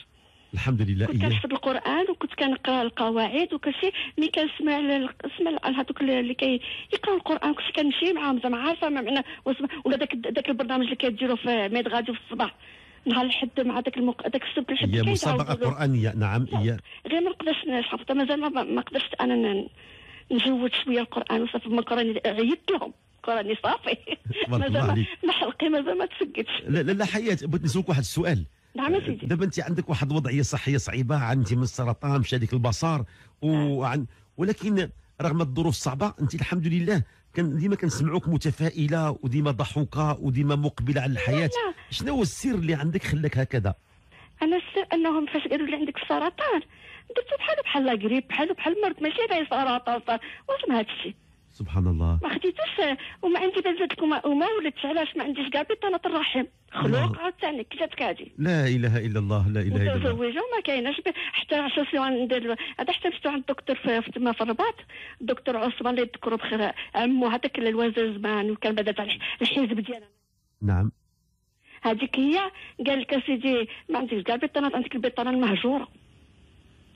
الحمد لله كنت كنحفظ القران وكنت كنقرا القواعد وكل شيء ملي كنسمع نسمع هذوك اللي كي يقراو القران كنت كنمشي معاهم زعما عارفه ما معنى ولا داك داك البرنامج اللي كديروا في ميد غاديو في الصباح نهار الحد مع داك المق... داك السبت الحد هي مسابقه قرانيه نعم هي غير ما نقدرش نحفظ مازال ما نقدرش انا نجود شويه القران وصافي ما القران عيطت لهم قراني صافي مازال ما حلقي مازال ما تسكتش لا لا حياه بغيت نسولك واحد السؤال نعم سيدي دابا انت عندك واحد الوضعيه صحيه صعيبه عندك من السرطان مشى ديك البصر وعن نعم. ولكن رغم الظروف الصعبه انت الحمد لله كان ديما كنسمعوك متفائله وديما ضحوكه وديما مقبله على الحياه شنو هو السر اللي عندك خلاك هكذا انا السر انهم فاش قالوا لي عندك السرطان درت بحال بحال لا بحال بحال مرض ماشي غير سرطان واش ما هادشي سبحان الله ما خديتوش وما عندي بزات لكم وما ولدتش علاش ما عنديش كاع بطانه الرحم خلوق عاوتاني كتاتك هادي لا اله الا الله لا اله الا الله متزوجه وما كايناش حتى 10 سنين ندير هذا حتى مشيتو عند الدكتور في تما في الرباط الدكتور عثمان الله يذكره بخير عمو هذاك الوزير زمان وكان بدا تاع الحزب ديالنا نعم هذيك هي قال لك اسيدي ما عنديش كاع بطانه عندك البطانه المهجوره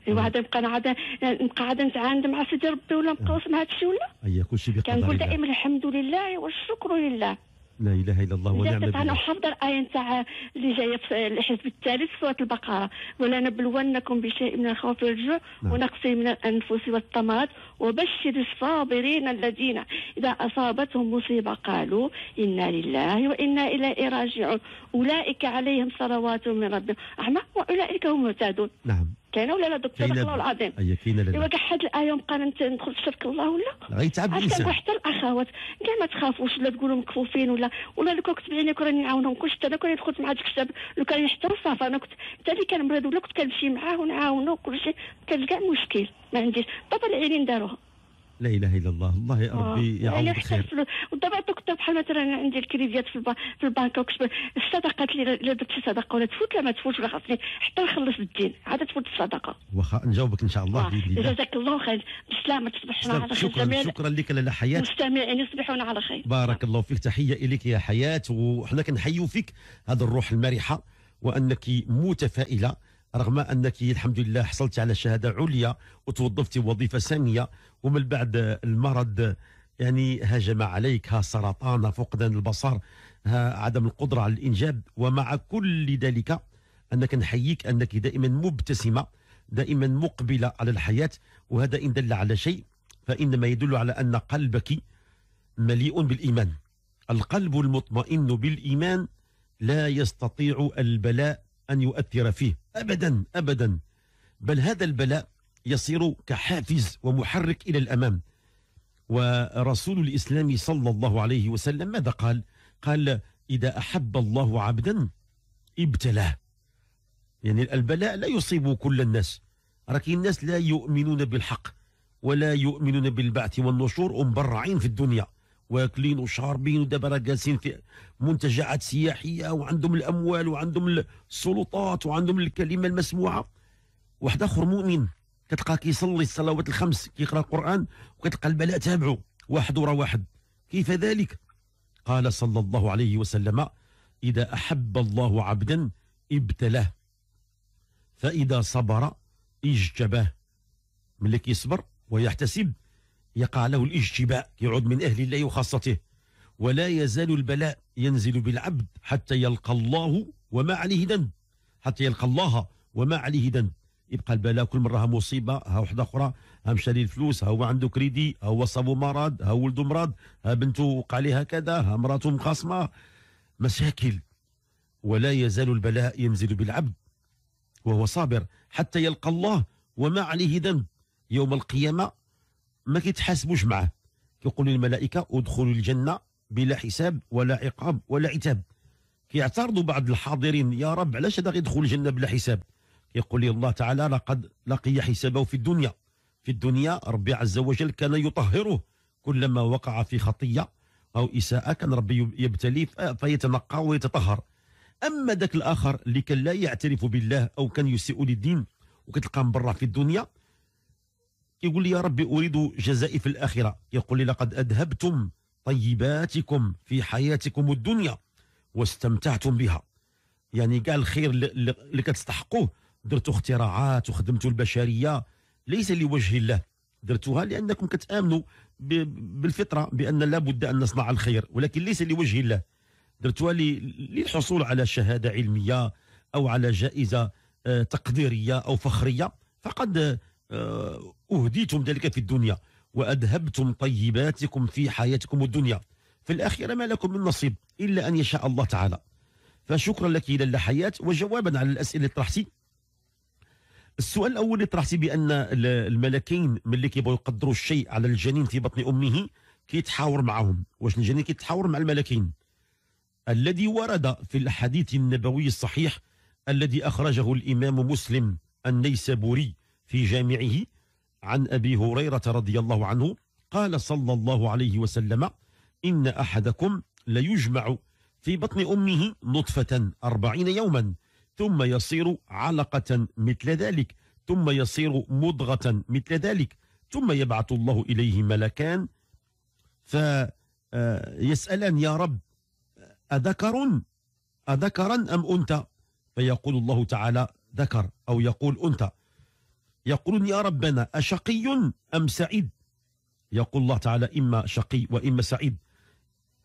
ايوا هذا نبقى نعاد نبقى عاد نتعاند مع سيدي ربي ولا نبقى مع هذا هادشي ولا اي كلشي بقدر كنقول دائما الحمد لله والشكر لله لا اله الا الله ونعم بالله انا حافظه الايه نتاع اللي جايه في الحزب الثالث سوره البقره ولا نبلونكم بشيء من الخوف والجوع نعم. ونقص من الانفس والثمرات وبشر الصابرين الذين اذا اصابتهم مصيبه قالوا انا لله وانا اليه راجعون اولئك عليهم صلوات من ربهم اعمى واولئك هم مهتدون نعم انا ولا لا دكتور الله العظيم اي كاينه لا ايوا كحد هاد الايه مقارنه ندخل في شرك الله ولا غيتعب الانسان حتى الاخوات كاع ما تخافوش لا تقولوا مكفوفين ولا ولا لو كنت بعيني كون راني نعاونهم كنت حتى انا كون دخلت مع هاد الشاب لو كان حتى صافا انا كنت حتى اللي كان مريض ولا كنت كنمشي معاه ونعاونه وكل شيء كان كاع مشكل ما عنديش بابا العينين داروها لا اله الا الله الله يا ربي آه، يعوضك خير ودابا دوك بحال مثلا عندي الكريديات في, في البنك الصدقات اللي درت شي صدقه ولا تفوت لا ما تفوتش ولا خاصني حتى نخلص الدين عاد تفوت الصدقه واخا نجاوبك ان شاء الله آه، باذن الله جزاك الله خير بالسلامه تصبح على خير شكرا شكرا لك لاله حياه مستمعين يصبحون على خير بارك الله فيك تحيه اليك يا حياه وحنا كنحيوا فيك هذه الروح المرحه وانك متفائله رغم انك الحمد لله حصلت على شهاده عليا وتوظفتي وظيفه ساميه ومن بعد المرض يعني هجم عليك ها سرطان فقدان البصر ها عدم القدرة على الإنجاب ومع كل ذلك أنك نحييك أنك دائما مبتسمة دائما مقبلة على الحياة وهذا إن دل على شيء فإنما يدل على أن قلبك مليء بالإيمان القلب المطمئن بالإيمان لا يستطيع البلاء أن يؤثر فيه أبدا أبدا بل هذا البلاء يصير كحافز ومحرك إلى الأمام ورسول الإسلام صلى الله عليه وسلم ماذا قال؟ قال إذا أحب الله عبدا ابتلاه يعني البلاء لا يصيب كل الناس راكي الناس لا يؤمنون بالحق ولا يؤمنون بالبعث والنشور ومبرعين في الدنيا واكلين وشاربين ودابا راه جالسين في منتجعات سياحيه وعندهم الاموال وعندهم السلطات وعندهم الكلمه المسموعه واحد اخر مؤمن كتلقاه كيصلي الصلوات الخمس كيقرا القران وكتلقى البلاء تابعه واحد ورا واحد كيف ذلك قال صلى الله عليه وسلم اذا احب الله عبدا ابتلاه فاذا صبر اجتباه ملي كيصبر ويحتسب يقع له الاجتباء يعود من اهل الله وخاصته ولا يزال البلاء ينزل بالعبد حتى يلقى الله وما عليه ذنب حتى يلقى الله وما عليه ذنب يبقى البلاء كل مره ها مصيبه ها وحده اخرى ها مشى الفلوس ها هو عنده كريدي ها هو صابو مرض ها ولده مرض ها بنته وقع لها كذا ها مراته مخاصمه مشاكل ولا يزال البلاء ينزل بالعبد وهو صابر حتى يلقى الله وما عليه ذنب يوم القيامه ما كيتحاسبوش معه كيقولوا للملائكه ادخلوا الجنه بلا حساب ولا عقاب ولا عتاب كيعترضوا بعض الحاضرين يا رب علاش هذا غيدخل الجنه بلا حساب يقول الله تعالى لقد لقي حسابه في الدنيا في الدنيا ربي عز وجل كان يطهره كلما وقع في خطية أو إساءة كان ربي يبتلي فيتنقى ويتطهر أما ذاك الآخر اللي كان لا يعترف بالله أو كان يسيء للدين وكتلقى مبرع في الدنيا يقول لي يا ربي أريد جزائي في الآخرة يقول لي لقد أذهبتم طيباتكم في حياتكم الدنيا واستمتعتم بها يعني كاع الخير اللي كتستحقوه درتوا اختراعات وخدمتوا البشريه ليس لوجه الله درتوها لانكم كتامنوا بالفطره بان لابد ان نصنع الخير ولكن ليس لوجه الله درتوها للحصول على شهاده علميه او على جائزه آه، تقديريه او فخريه فقد آه، اهديتم ذلك في الدنيا واذهبتم طيباتكم في حياتكم الدنيا في الاخيره ما لكم من نصيب الا ان يشاء الله تعالى فشكرا لك الى اللحيات وجوابا على الاسئله اللي طرحتي السؤال الاول اللي طرحتي بان الملكين ملي كيبغيو يقدروا الشيء على الجنين في بطن امه كيتحاور معهم واش الجنين كيتحاور مع الملكين الذي ورد في الحديث النبوي الصحيح الذي اخرجه الامام مسلم النيسابوري في جامعه عن ابي هريره رضي الله عنه قال صلى الله عليه وسلم ان احدكم ليجمع في بطن امه نطفه أربعين يوما ثم يصير علقة مثل ذلك ثم يصير مضغة مثل ذلك ثم يبعث الله إليه ملكان فيسألان آه، يا رب أذكر أذكرا أم أنت فيقول الله تعالى ذكر أو يقول أنت يقولون يا ربنا أشقي أم سعيد يقول الله تعالى إما شقي وإما سعيد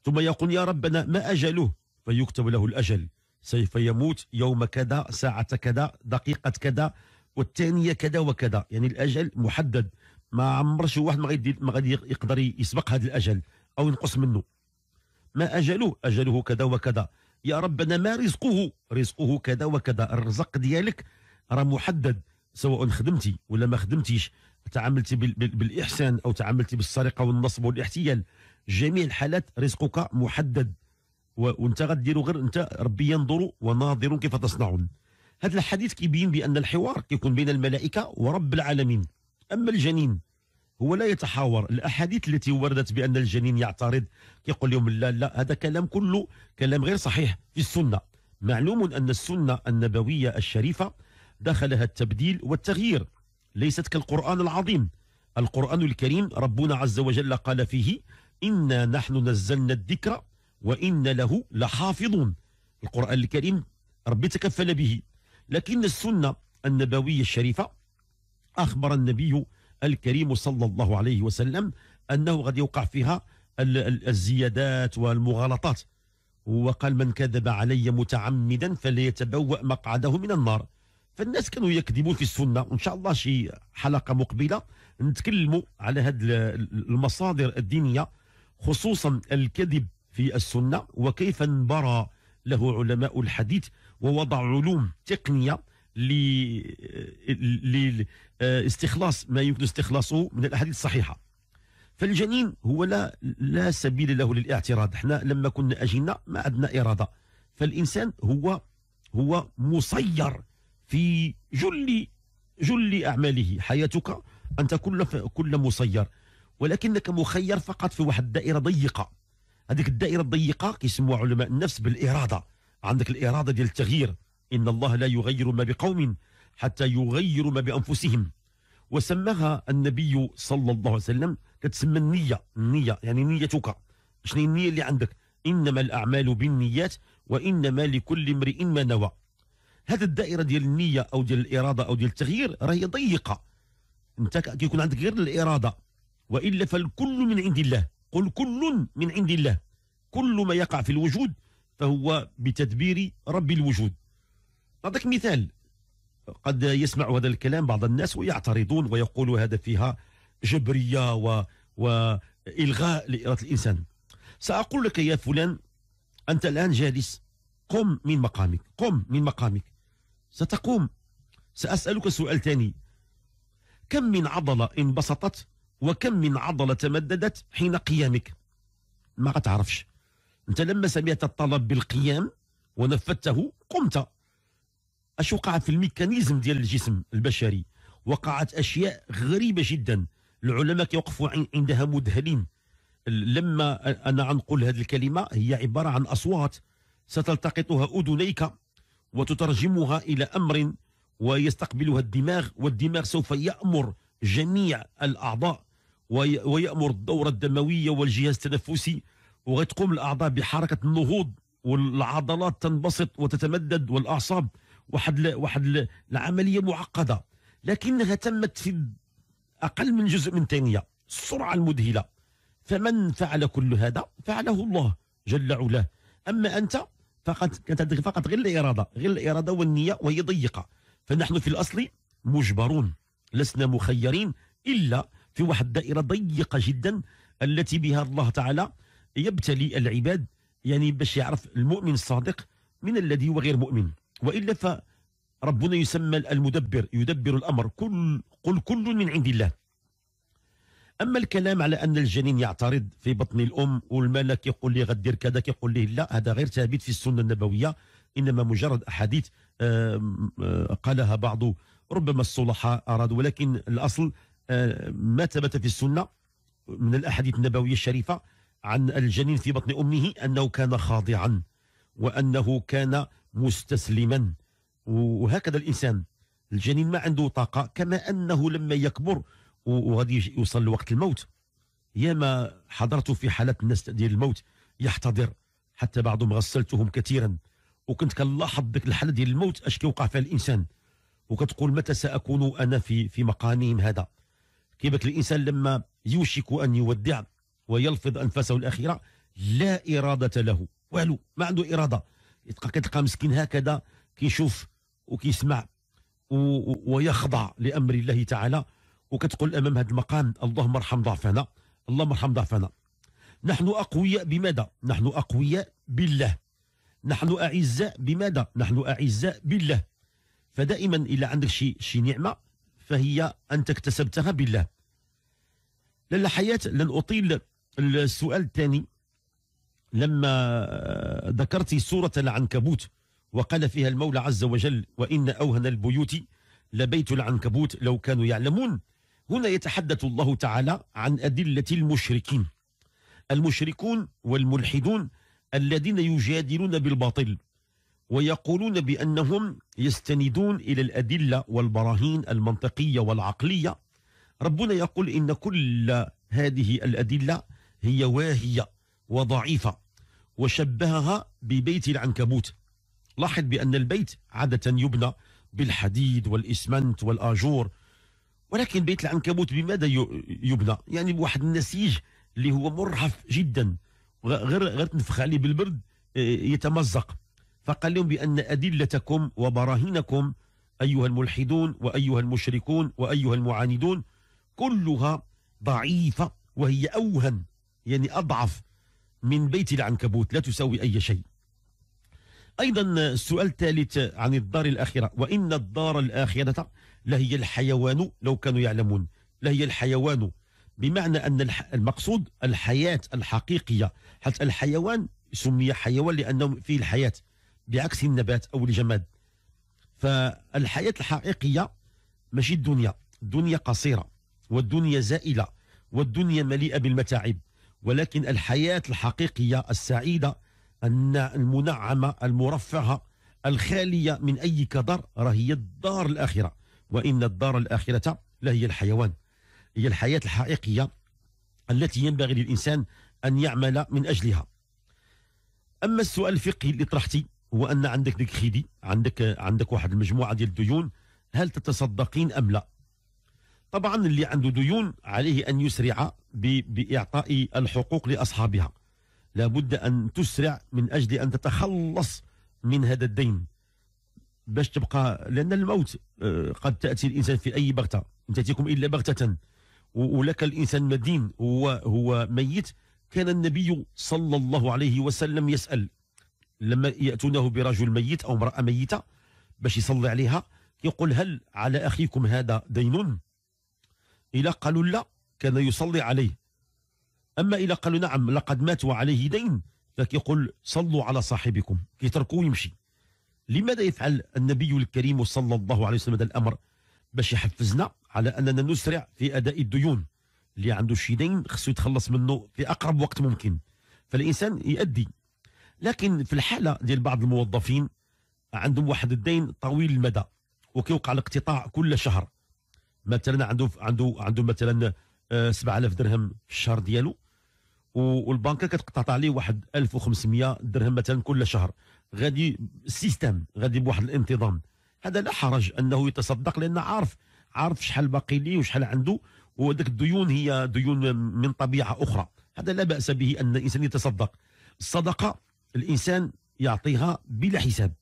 ثم يقول يا ربنا ما أجله فيكتب له الأجل سوف يموت يوم كذا ساعة كذا دقيقة كذا والثانية كذا وكذا يعني الأجل محدد ما عمر شي واحد ما غادي ما غادي يقدر يسبق هذا الأجل أو ينقص منه ما أجله أجله كذا وكذا يا ربنا ما رزقه رزقه كذا وكذا الرزق ديالك راه محدد سواء خدمتي ولا ما خدمتيش تعاملتي بالإحسان أو تعاملتي بالسرقة والنصب والاحتيال جميع الحالات رزقك محدد وانت غديروا غير انت ربي ينظر وناظر كيف تصنعون هذا الحديث كيبين بان الحوار كيكون بين الملائكه ورب العالمين اما الجنين هو لا يتحاور الاحاديث التي وردت بان الجنين يعترض كيقول لهم لا لا هذا كلام كله كلام غير صحيح في السنه معلوم ان السنه النبويه الشريفه دخلها التبديل والتغيير ليست كالقران العظيم القران الكريم ربنا عز وجل قال فيه انا نحن نزلنا الذكر وإن له لحافظون القرآن الكريم ربي تكفل به لكن السنة النبوية الشريفة أخبر النبي الكريم صلى الله عليه وسلم أنه غادي يوقع فيها الزيادات والمغالطات وقال من كذب علي متعمدا فليتبوأ مقعده من النار فالناس كانوا يكذبون في السنة وإن شاء الله شي حلقة مقبلة نتكلموا على هذه المصادر الدينية خصوصا الكذب في السنة وكيف انبرى له علماء الحديث ووضع علوم تقنية لاستخلاص آه، ما يمكن استخلاصه من الأحاديث الصحيحة فالجنين هو لا لا سبيل له للاعتراض احنا لما كنا أجينا ما عندنا إرادة فالإنسان هو هو مسير في جل جل أعماله حياتك أنت كل كل مسير ولكنك مخير فقط في واحد الدائرة ضيقة هذيك الدائره الضيقه كيسموها علماء النفس بالاراده عندك الاراده ديال التغيير ان الله لا يغير ما بقوم حتى يغيروا ما بانفسهم وسماها النبي صلى الله عليه وسلم كتسمى النيه النيه يعني نيتك شنو النيه اللي عندك انما الاعمال بالنيات وانما لكل امرئ ما نوى هذه الدائره ديال النيه او ديال الاراده او ديال التغيير راهي ضيقه انت كيكون عندك غير الاراده والا فالكل من عند الله قل كل من عند الله كل ما يقع في الوجود فهو بتدبير رب الوجود نعطيك مثال قد يسمع هذا الكلام بعض الناس ويعترضون ويقول هذا فيها جبرية و... وإلغاء لإرادة الإنسان سأقول لك يا فلان أنت الآن جالس قم من مقامك قم من مقامك ستقوم سأسألك سؤال ثاني كم من عضلة انبسطت وكم من عضلة تمددت حين قيامك ما تعرفش انت لما سمعت الطلب بالقيام ونفذته قمت اش وقع في الميكانيزم ديال الجسم البشري وقعت اشياء غريبه جدا العلماء كيوقفوا عندها مذهلين لما انا غنقول هذه الكلمه هي عباره عن اصوات ستلتقطها اذنيك وتترجمها الى امر ويستقبلها الدماغ والدماغ سوف يامر جميع الاعضاء ويأمر الدورة الدموية والجهاز التنفسي وغتقوم الأعضاء بحركة النهوض والعضلات تنبسط وتتمدد والأعصاب واحد ل... واحد ل... العملية معقدة لكنها تمت في أقل من جزء من ثانية السرعة المذهلة فمن فعل كل هذا فعله الله جل علاه أما أنت فقط كانت عندك فقط غير الإرادة غير الإرادة والنية وهي ضيقة فنحن في الأصل مجبرون لسنا مخيرين إلا في واحد الدائرة ضيقة جدا التي بها الله تعالى يبتلي العباد يعني باش يعرف المؤمن الصادق من الذي هو غير مؤمن وإلا فربنا يسمى المدبر يدبر الأمر كل قل كل من عند الله أما الكلام على أن الجنين يعترض في بطن الأم والملك يقول لي غدير كذا كيقول لي لا هذا غير ثابت في السنة النبوية إنما مجرد أحاديث قالها بعض ربما الصلحاء أرادوا ولكن الأصل ما ثبت في السنة من الأحاديث النبوية الشريفة عن الجنين في بطن أمه أنه كان خاضعا وأنه كان مستسلما وهكذا الإنسان الجنين ما عنده طاقة كما أنه لما يكبر وغادي يوصل لوقت الموت ياما حضرت في حالات الناس ديال الموت يحتضر حتى بعضهم غسلتهم كثيرا وكنت كنلاحظ ديك الحاله ديال الموت اش كيوقع فيها الانسان وكتقول متى ساكون انا في في مقامهم هذا كيف الإنسان لما يوشك أن يودع ويلفظ أنفاسه الأخيرة لا إرادة له والو ما عنده إرادة كتلقى مسكين هكذا كيشوف وكيسمع ويخضع لأمر الله تعالى وكتقول أمام هذا المقام اللهم ارحم ضعفنا اللهم ارحم ضعفنا نحن أقوياء بماذا؟ نحن أقوياء بالله نحن أعزاء بماذا؟ نحن أعزاء بالله فدائما إلا عندك شي شي نعمة فهي أنت اكتسبتها بالله لأن حياة لن أطيل السؤال الثاني لما ذكرت سورة العنكبوت وقال فيها المولى عز وجل وإن أوهن البيوت لبيت العنكبوت لو كانوا يعلمون هنا يتحدث الله تعالى عن أدلة المشركين المشركون والملحدون الذين يجادلون بالباطل ويقولون بأنهم يستندون إلى الأدلة والبراهين المنطقية والعقلية ربنا يقول إن كل هذه الأدلة هي واهية وضعيفة وشبهها ببيت العنكبوت لاحظ بأن البيت عادة يبنى بالحديد والإسمنت والآجور ولكن بيت العنكبوت بماذا يبنى؟ يعني بواحد النسيج اللي هو مرهف جدا غير غير تنفخ عليه بالبرد آه، يتمزق فقال لهم بأن أدلتكم وبراهينكم أيها الملحدون وأيها المشركون وأيها المعاندون كلها ضعيفة وهي أوهن يعني أضعف من بيت العنكبوت لا تسوي أي شيء أيضا السؤال الثالث عن الدار الآخرة وإن الدار الآخرة لهي الحيوان لو كانوا يعلمون لهي الحيوان بمعنى أن المقصود الحياة الحقيقية حتى الحيوان سمي حيوان لأنه فيه الحياة بعكس النبات او الجماد فالحياه الحقيقيه ماشي الدنيا الدنيا قصيره والدنيا زائله والدنيا مليئه بالمتاعب ولكن الحياه الحقيقيه السعيده المنعمه المرفهه الخاليه من اي كدر راهي الدار الاخره وان الدار الاخره لهي الحيوان هي الحياه الحقيقيه التي ينبغي للانسان ان يعمل من اجلها اما السؤال الفقهي اللي طرحتي هو ان عندك ديك خيدي عندك عندك واحد المجموعه ديال الديون هل تتصدقين ام لا طبعا اللي عنده ديون عليه ان يسرع باعطاء الحقوق لاصحابها لابد ان تسرع من اجل ان تتخلص من هذا الدين باش تبقى لان الموت آه، قد تاتي الانسان في اي بغته ان تاتيكم الا بغته ولك الانسان مدين هو هو ميت كان النبي صلى الله عليه وسلم يسال لما ياتونه برجل ميت او امراه ميته باش يصلي عليها يقول هل على اخيكم هذا دين؟ اذا قالوا لا كان يصلي عليه اما اذا قالوا نعم لقد مات وعليه دين فكيقول صلوا على صاحبكم كيتركوه ويمشي لماذا يفعل النبي الكريم صلى الله عليه وسلم هذا الامر باش يحفزنا على اننا نسرع في اداء الديون اللي عنده شي دين خصو يتخلص منه في اقرب وقت ممكن فالانسان يؤدي لكن في الحاله ديال بعض الموظفين عندهم واحد الدين طويل المدى وكيوقع الاقتطاع كل شهر مثلا عنده عنده عنده مثلا 7000 آه، درهم في الشهر ديالو والبنكه كتقتطع عليه واحد 1500 درهم مثلا كل شهر غادي السيستم غادي بواحد الانتظام هذا لا حرج انه يتصدق لان عارف عارف شحال باقي ليه وشحال عنده وهذيك الديون هي ديون من طبيعه اخرى هذا لا باس به ان الانسان يتصدق الصدقه الانسان يعطيها بلا حساب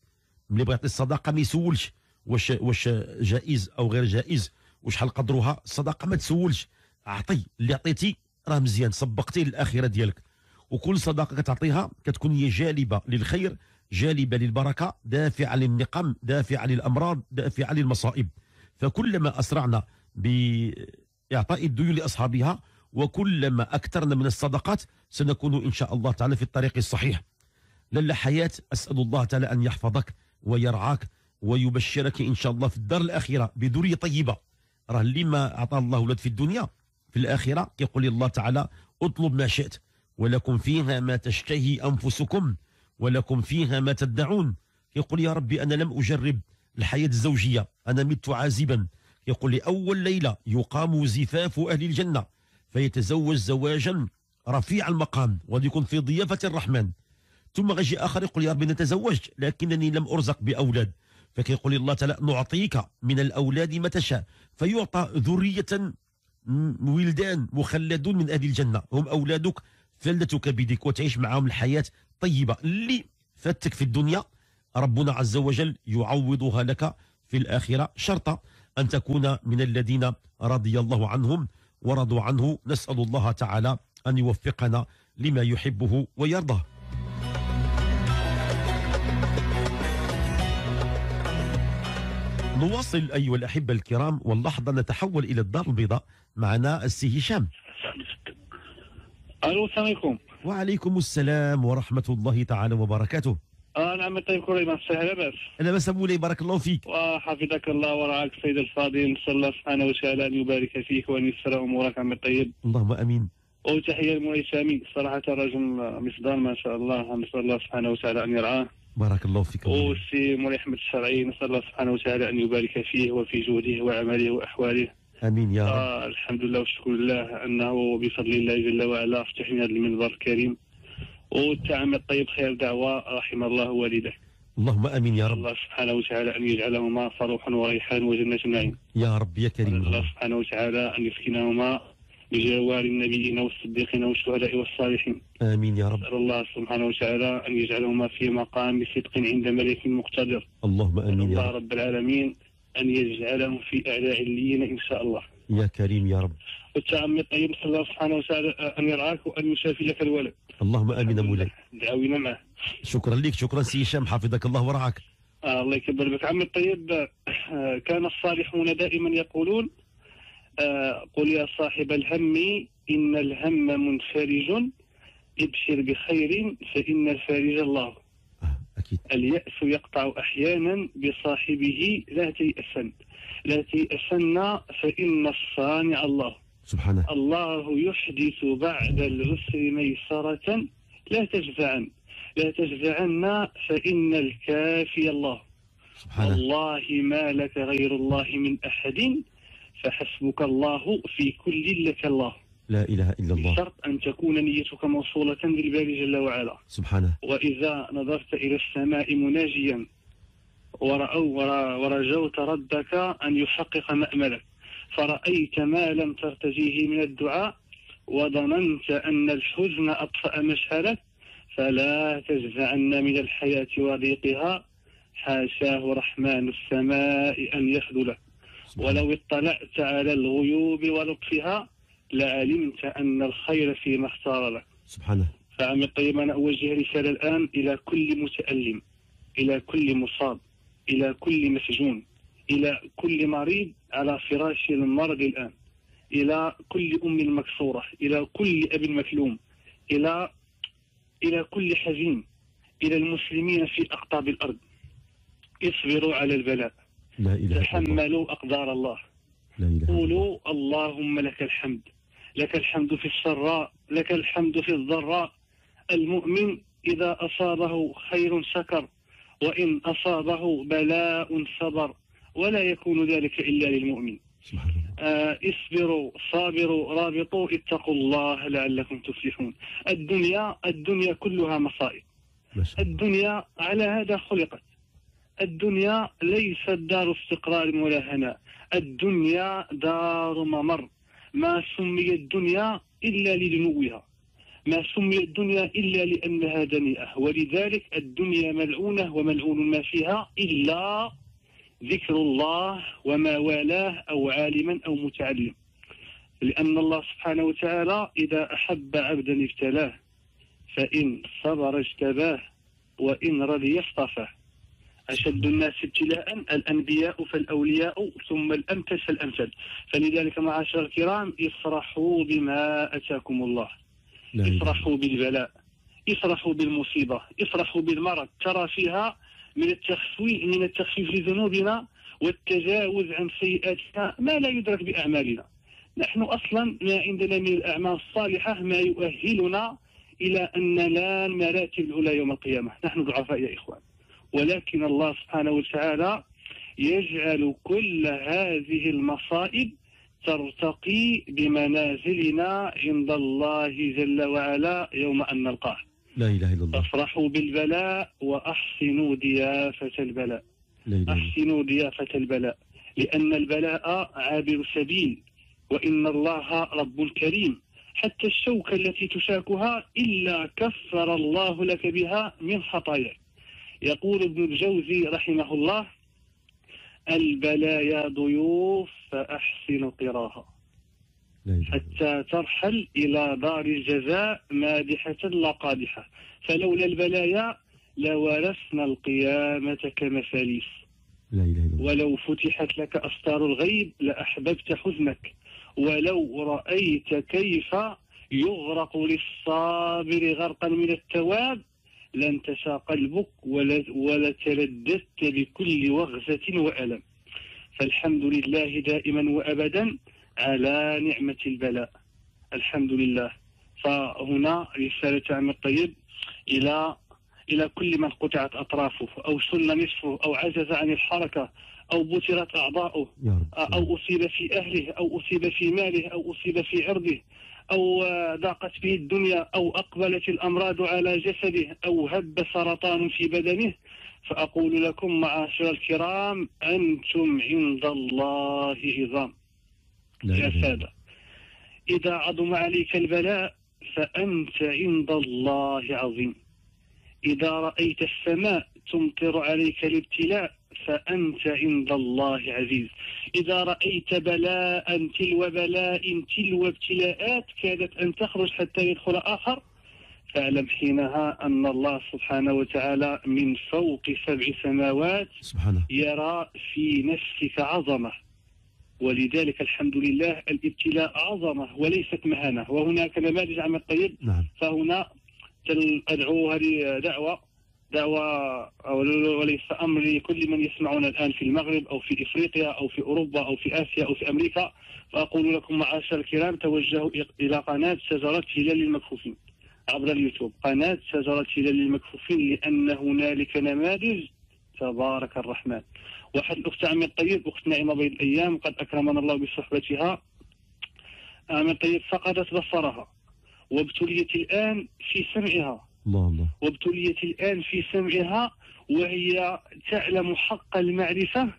ملي بغى يعطي الصدقه ما يسولش واش واش جائز او غير جائز وشحال قدروها الصدقه ما تسولش اعطي اللي عطيتي راه مزيان سبقتي للاخره ديالك وكل صدقه كتعطيها كتكون هي جالبه للخير جالبه للبركه دافعه للنقم دافعه للامراض دافعه للمصائب فكلما اسرعنا باعطاء الديون لاصحابها وكلما اكثرنا من الصدقات سنكون ان شاء الله تعالى في الطريق الصحيح للا حياة أسأل الله تعالى أن يحفظك ويرعاك ويبشرك إن شاء الله في الدار الآخرة بذرية طيبة راه اللي ما اعطاه الله ولد في الدنيا في الآخرة يقول الله تعالى اطلب ما شئت ولكم فيها ما تشتهي أنفسكم ولكم فيها ما تدعون يقول يا ربي أنا لم أجرب الحياة الزوجية أنا مت عازبا يقول اول ليلة يقام زفاف أهل الجنة فيتزوج زواجا رفيع المقام ويكون في ضيافة الرحمن ثم غيجي اخر يقول يا ربي انا تزوجت لكنني لم ارزق باولاد فكيقول الله تعالى نعطيك من الاولاد ما تشاء فيعطى ذريه ولدان مخلدون من اهل الجنه هم اولادك فلة بيدك وتعيش معهم الحياه طيبه اللي فاتك في الدنيا ربنا عز وجل يعوضها لك في الاخره شرط ان تكون من الذين رضي الله عنهم ورضوا عنه نسال الله تعالى ان يوفقنا لما يحبه ويرضاه نواصل أيها الأحبة الكرام واللحظة نتحول إلى الدار البيضاء معنا السي هشام ألو السلام عليكم وعليكم السلام ورحمة الله تعالى وبركاته آه نعم يعطيك العافية صحيح لاباس لاباس مولاي بارك الله فيك وحفظك الله ورعاك سيد الفاضل نسأل الله سبحانه وتعالى أن يبارك فيك وأن يسر أمورك عم الطيب اللهم آمين وتحية للمولاي سامي صراحة رجل مصدام ما شاء الله نسأل الله سبحانه وتعالى أن يرعاه بارك الله فيك وسي مولاي احمد الشرعي نسال الله سبحانه وتعالى ان يبارك فيه وفي جهده وعمله واحواله امين يا رب آه الحمد لله والشكر لله انه بفضل الله جل وعلا فتح لنا هذا المنبر الكريم والتعامل الطيب خير دعوه رحم الله والده اللهم امين يا رب الله سبحانه وتعالى ان يجعلهما فروحا وريحان وجنه نعيم يا رب يا كريم الله سبحانه وتعالى ان يسكنهما بجوار النبيين والصديقين والشهداء والصالحين آمين يا رب أسأل الله سبحانه وتعالى أن يجعلهما في مقام صدق عند ملك مقتدر اللهم آمين الله يا رب. رب العالمين أن يجعلهم في أعلى عليين إن شاء الله يا كريم يا رب والتعمد طيب، أن نسال الله سبحانه وتعالى أن يرعاك وأن يشافي لك الولد اللهم آمين مولاي دعوينا معه شكرا لك شكرا سي هشام حفظك الله ورعاك آه الله يكبر بك عمي الطيب آه كان الصالحون دائما يقولون قل يا صاحب الهم إن الهم منفرج ابشر بخير فإن الفارج الله آه، أكيد. اليأس يقطع أحيانا بصاحبه لا تيأسن لا تيأسن فإن الصانع الله سبحانه الله يحدث بعد العسر ميسرة لا تجزعن لا تجزعن فإن الكافي الله سبحانه والله ما لك غير الله من أحد فحسبك الله في كل لك الله لا إله إلا الله بشرط أن تكون نيتك موصولة بالباب جل وعلا سبحانه وإذا نظرت إلى السماء مناجيا ورأوا ورجوت ربك أن يحقق مأملك فرأيت ما لم ترتجيه من الدعاء وظننت أن الحزن أطفأ مشهلك فلا تجزعن من الحياة وضيقها حاشاه رحمن السماء أن يخذلك ولو اطلعت على الغيوب ونطفها لعلمت أن الخير فيما اختار لك الله. فعمي الطيب أنا أوجه رسالة الآن إلى كل متألم إلى كل مصاب إلى كل مسجون إلى كل مريض على فراش المرض الآن إلى كل أم مكسورة إلى كل أب مكلوم إلى إلى كل حزين إلى المسلمين في أقطاب الأرض اصبروا على البلاء لا إله تحملوا أقدار الله لا إله قولوا اللهم لك الحمد لك الحمد في السراء لك الحمد في الضراء المؤمن إذا أصابه خير شكر وإن أصابه بلاء صبر ولا يكون ذلك إلا للمؤمن آه اصبروا صابروا رابطوا اتقوا الله لعلكم تفلحون الدنيا الدنيا كلها مصائب الدنيا على هذا خلقت الدنيا ليست دار استقرار ولا هناء الدنيا دار ممر ما سمي الدنيا إلا لدنوها ما سمي الدنيا إلا لأنها دنيئة ولذلك الدنيا ملعونة وملعون ما فيها إلا ذكر الله وما والاه أو عالما أو متعلم لأن الله سبحانه وتعالى إذا أحب عبدا ابتلاه فإن صبر اجتباه وإن رضي اصطفاه أشد الناس ابتلاء الأنبياء فالأولياء ثم الأمثل فالأمثل فلذلك معاشر الكرام افرحوا بما أتاكم الله نعم. افرحوا بالبلاء افرحوا بالمصيبة افرحوا بالمرض ترى فيها من التخفيف من التخفيف لذنوبنا والتجاوز عن سيئاتنا ما لا يدرك بأعمالنا نحن أصلا ما عندنا من الأعمال الصالحة ما يؤهلنا إلى أن ننال مراتب الأولى يوم القيامة نحن ضعفاء يا إخوان ولكن الله سبحانه وتعالى يجعل كل هذه المصائب ترتقي بمنازلنا عند الله جل وعلا يوم أن نلقاه لا إله إلا الله افرحوا بالبلاء وأحسنوا ضيافة البلاء لا إله أحسنوا ضيافة البلاء لأن البلاء عابر سبيل وإن الله رب الكريم حتى الشوكة التي تشاكها إلا كفر الله لك بها من خطاياك يقول ابن الجوزي رحمه الله البلايا ضيوف فأحسن قراها حتى ترحل إلى دار الجزاء مادحة لا قادحة فلولا البلايا لورثنا القيامة كمساليس ولو فتحت لك أستار الغيب لأحببت حزنك ولو رأيت كيف يغرق للصابر غرقا من التواب لانتشى قلبك ولا, ولا بكل وغزة وألم فالحمد لله دائما وأبدا على نعمة البلاء الحمد لله فهنا رسالة عم الطيب إلى إلى كل من قطعت أطرافه أو سل نصفه أو عجز عن الحركة أو بترت أعضاؤه أو أصيب في أهله أو أصيب في ماله أو أصيب في عرضه أو ضاقت به الدنيا أو أقبلت الأمراض على جسده أو هب سرطان في بدنه فأقول لكم معاشر الكرام أنتم عند الله عظام يا سادة إذا عظم عليك البلاء فأنت عند الله عظيم إذا رأيت السماء تمطر عليك الابتلاء فأنت عند الله عزيز إذا رأيت بلاء تلو بلاء تلو ابتلاءات كادت أن تخرج حتى يدخل آخر فاعلم حينها أن الله سبحانه وتعالى من فوق سبع سماوات سبحانه. يرى في نفسك عظمة ولذلك الحمد لله الابتلاء عظمة وليست مهانة وهناك نماذج عمل طيب نعم. فهنا تدعوها هذه دعوة دعوة وليس أمر لكل من يسمعون الآن في المغرب أو في إفريقيا أو في أوروبا أو في آسيا أو في أمريكا فأقول لكم معاشر الكرام توجهوا إلى قناة شجرة هلال المكفوفين عبر اليوتيوب قناة شجرة هلال المكفوفين لأن هنالك نماذج تبارك الرحمن واحد الأخت عمي الطيب أخت نعيمة بيض الأيام قد أكرمنا الله بصحبتها عمي الطيب فقدت بصرها وابتليت الآن في سمعها الله الله وابتليت الآن في سمعها وهي تعلم حق المعرفة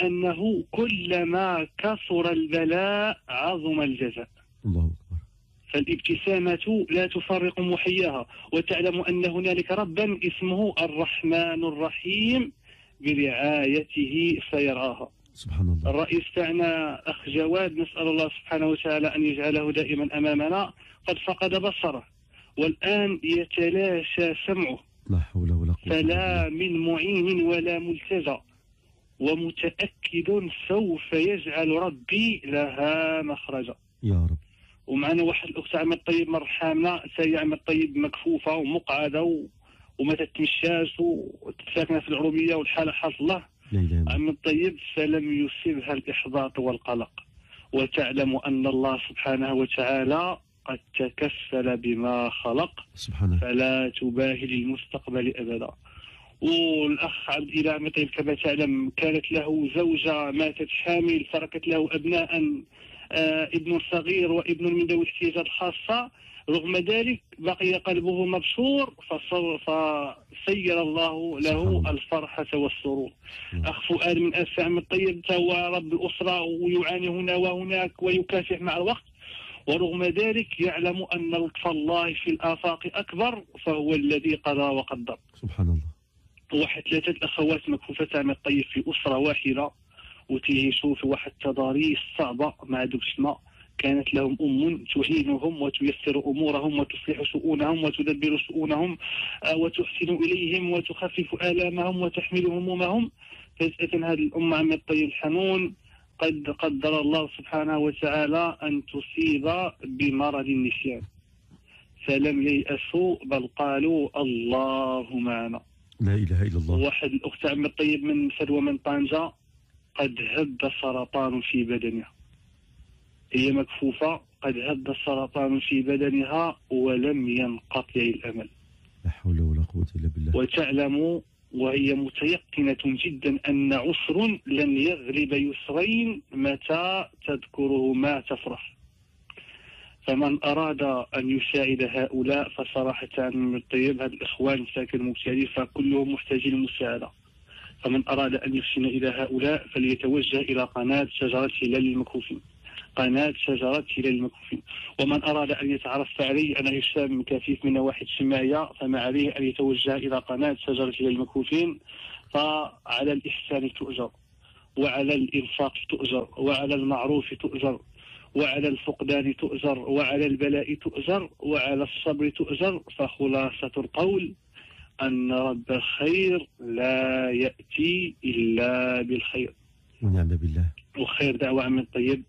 أنه كلما كثر البلاء عظم الجزاء الله أكبر فالابتسامة لا تفرق محياها وتعلم أن هنالك ربا اسمه الرحمن الرحيم برعايته سيراها سبحان الله الرئيس تاعنا أخ جواد نسأل الله سبحانه وتعالى أن يجعله دائما أمامنا قد فقد بصره والآن يتلاشى سمعه لا حول ولا قوة فلا من معين ولا ملتزى ومتأكد سوف يجعل ربي لها مخرجا يا رب ومعنا واحد الأخت عمل طيب مرحامنا سي تاهي عمل طيب مكفوفة ومقعدة و... وما تتمشاش وتساكنة في العروبية والحالة حاصلة عم الطيب فلم يصيبها الإحباط والقلق وتعلم أن الله سبحانه وتعالى قد تكفل بما خلق سبحانه. فلا تباهي للمستقبل أبدا والأخ عبد الإله مطيب كما تعلم كانت له زوجة ماتت حامل تركت له أبناء آه ابن صغير وابن من ذوي الاحتياجات الخاصة رغم ذلك بقي قلبه مبشور فسير الله له الفرحة والسرور أخ فؤاد من اسامه الطيب هو رب الأسرة ويعاني هنا وهناك ويكافح مع الوقت ورغم ذلك يعلم أن لطف الله في الآفاق أكبر فهو الذي قضى وقدر سبحان الله واحد ثلاثة الأخوات مكفوفات من الطيب في أسرة واحدة وتيعيشوا في واحد التضاريس صعبة مع دوشنا كانت لهم أم تهينهم وتيسر أمورهم وتصلح شؤونهم وتدبر شؤونهم آه، وتحسن إليهم وتخفف آلامهم وتحمل همومهم فجأة هذه الأم عم الطيب الحنون قد قدر الله سبحانه وتعالى أن تصيب بمرض النسيان فلم ييأسوا بل قالوا الله معنا لا إله إلا الله واحد الأخت عم الطيب من سلوى من طنجة قد هب سرطان في بدنها هي مكفوفة قد هب السرطان في بدنها ولم ينقطع الأمل لا حول ولا قوة إلا بالله وتعلم وهي متيقنة جدا أن عسر لن يغلب يسرين متى تذكرهما تفرح فمن أراد أن يساعد هؤلاء فصراحة من طيب هذا الإخوان ساكن المبتدئ فكلهم محتاجين المساعدة فمن أراد أن يحسن إلى هؤلاء فليتوجه إلى قناة شجرة هلال المكوفين قناة شجرة هلال المكفي ومن أراد أن يتعرف علي أنا هشام كفيف من نواحي اجتماعية فما عليه أن يتوجه إلى قناة شجرة هلال المكفوفين فعلى الإحسان تؤجر وعلى الإنفاق تؤجر وعلى المعروف تؤجر وعلى الفقدان تؤجر وعلى البلاء تؤجر وعلى الصبر تؤجر فخلاصة القول أن رب الخير لا يأتي إلا بالخير والعياذ بالله وخير دعوة من طيب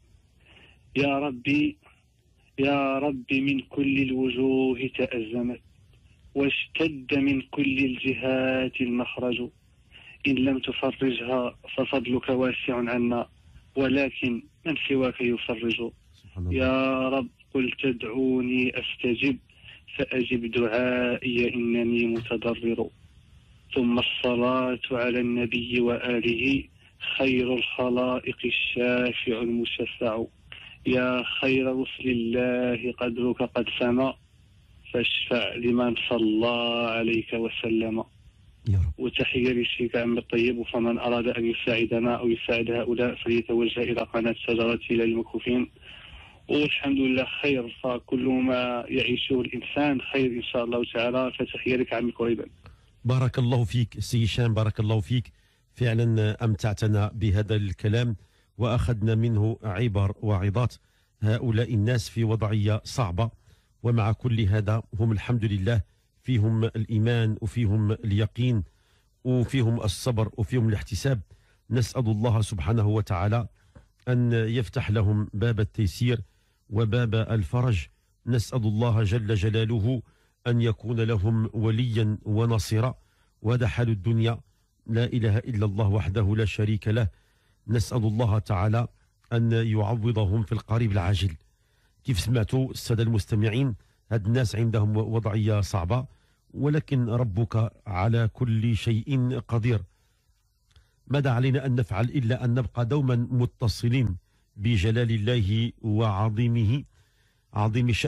يا ربي يا ربي من كل الوجوه تأزمت واشتد من كل الجهات المخرج إن لم تفرجها ففضلك واسع عنا ولكن من سواك يفرج يا رب قل تدعوني أستجب فأجب دعائي إنني متضرر ثم الصلاة على النبي وآله خير الخلائق الشافع المشفع يا خير رسل الله قدرك قد سما فاشفع لمن صلى عليك وسلم وتحية للشيخ عم الطيب فمن أراد أن يساعدنا أو يساعد هؤلاء فليتوجه إلى قناة شجرة للمكوفين والحمد لله خير فكل ما يعيشه الإنسان خير إن شاء الله تعالى فتحية لك عمي قريبا بارك الله فيك سي هشام بارك الله فيك فعلا أمتعتنا بهذا الكلام وأخذنا منه عبر وعظات هؤلاء الناس في وضعية صعبة ومع كل هذا هم الحمد لله فيهم الإيمان وفيهم اليقين وفيهم الصبر وفيهم الاحتساب نسأل الله سبحانه وتعالى أن يفتح لهم باب التيسير وباب الفرج نسأل الله جل جلاله أن يكون لهم وليا ونصيرا وهذا حال الدنيا لا إله إلا الله وحده لا شريك له نسال الله تعالى ان يعوضهم في القريب العاجل كيف سمعتوا الساده المستمعين هاد الناس عندهم وضعيه صعبه ولكن ربك على كل شيء قدير ماذا علينا ان نفعل الا ان نبقى دوما متصلين بجلال الله وعظيمه عظيم شأنه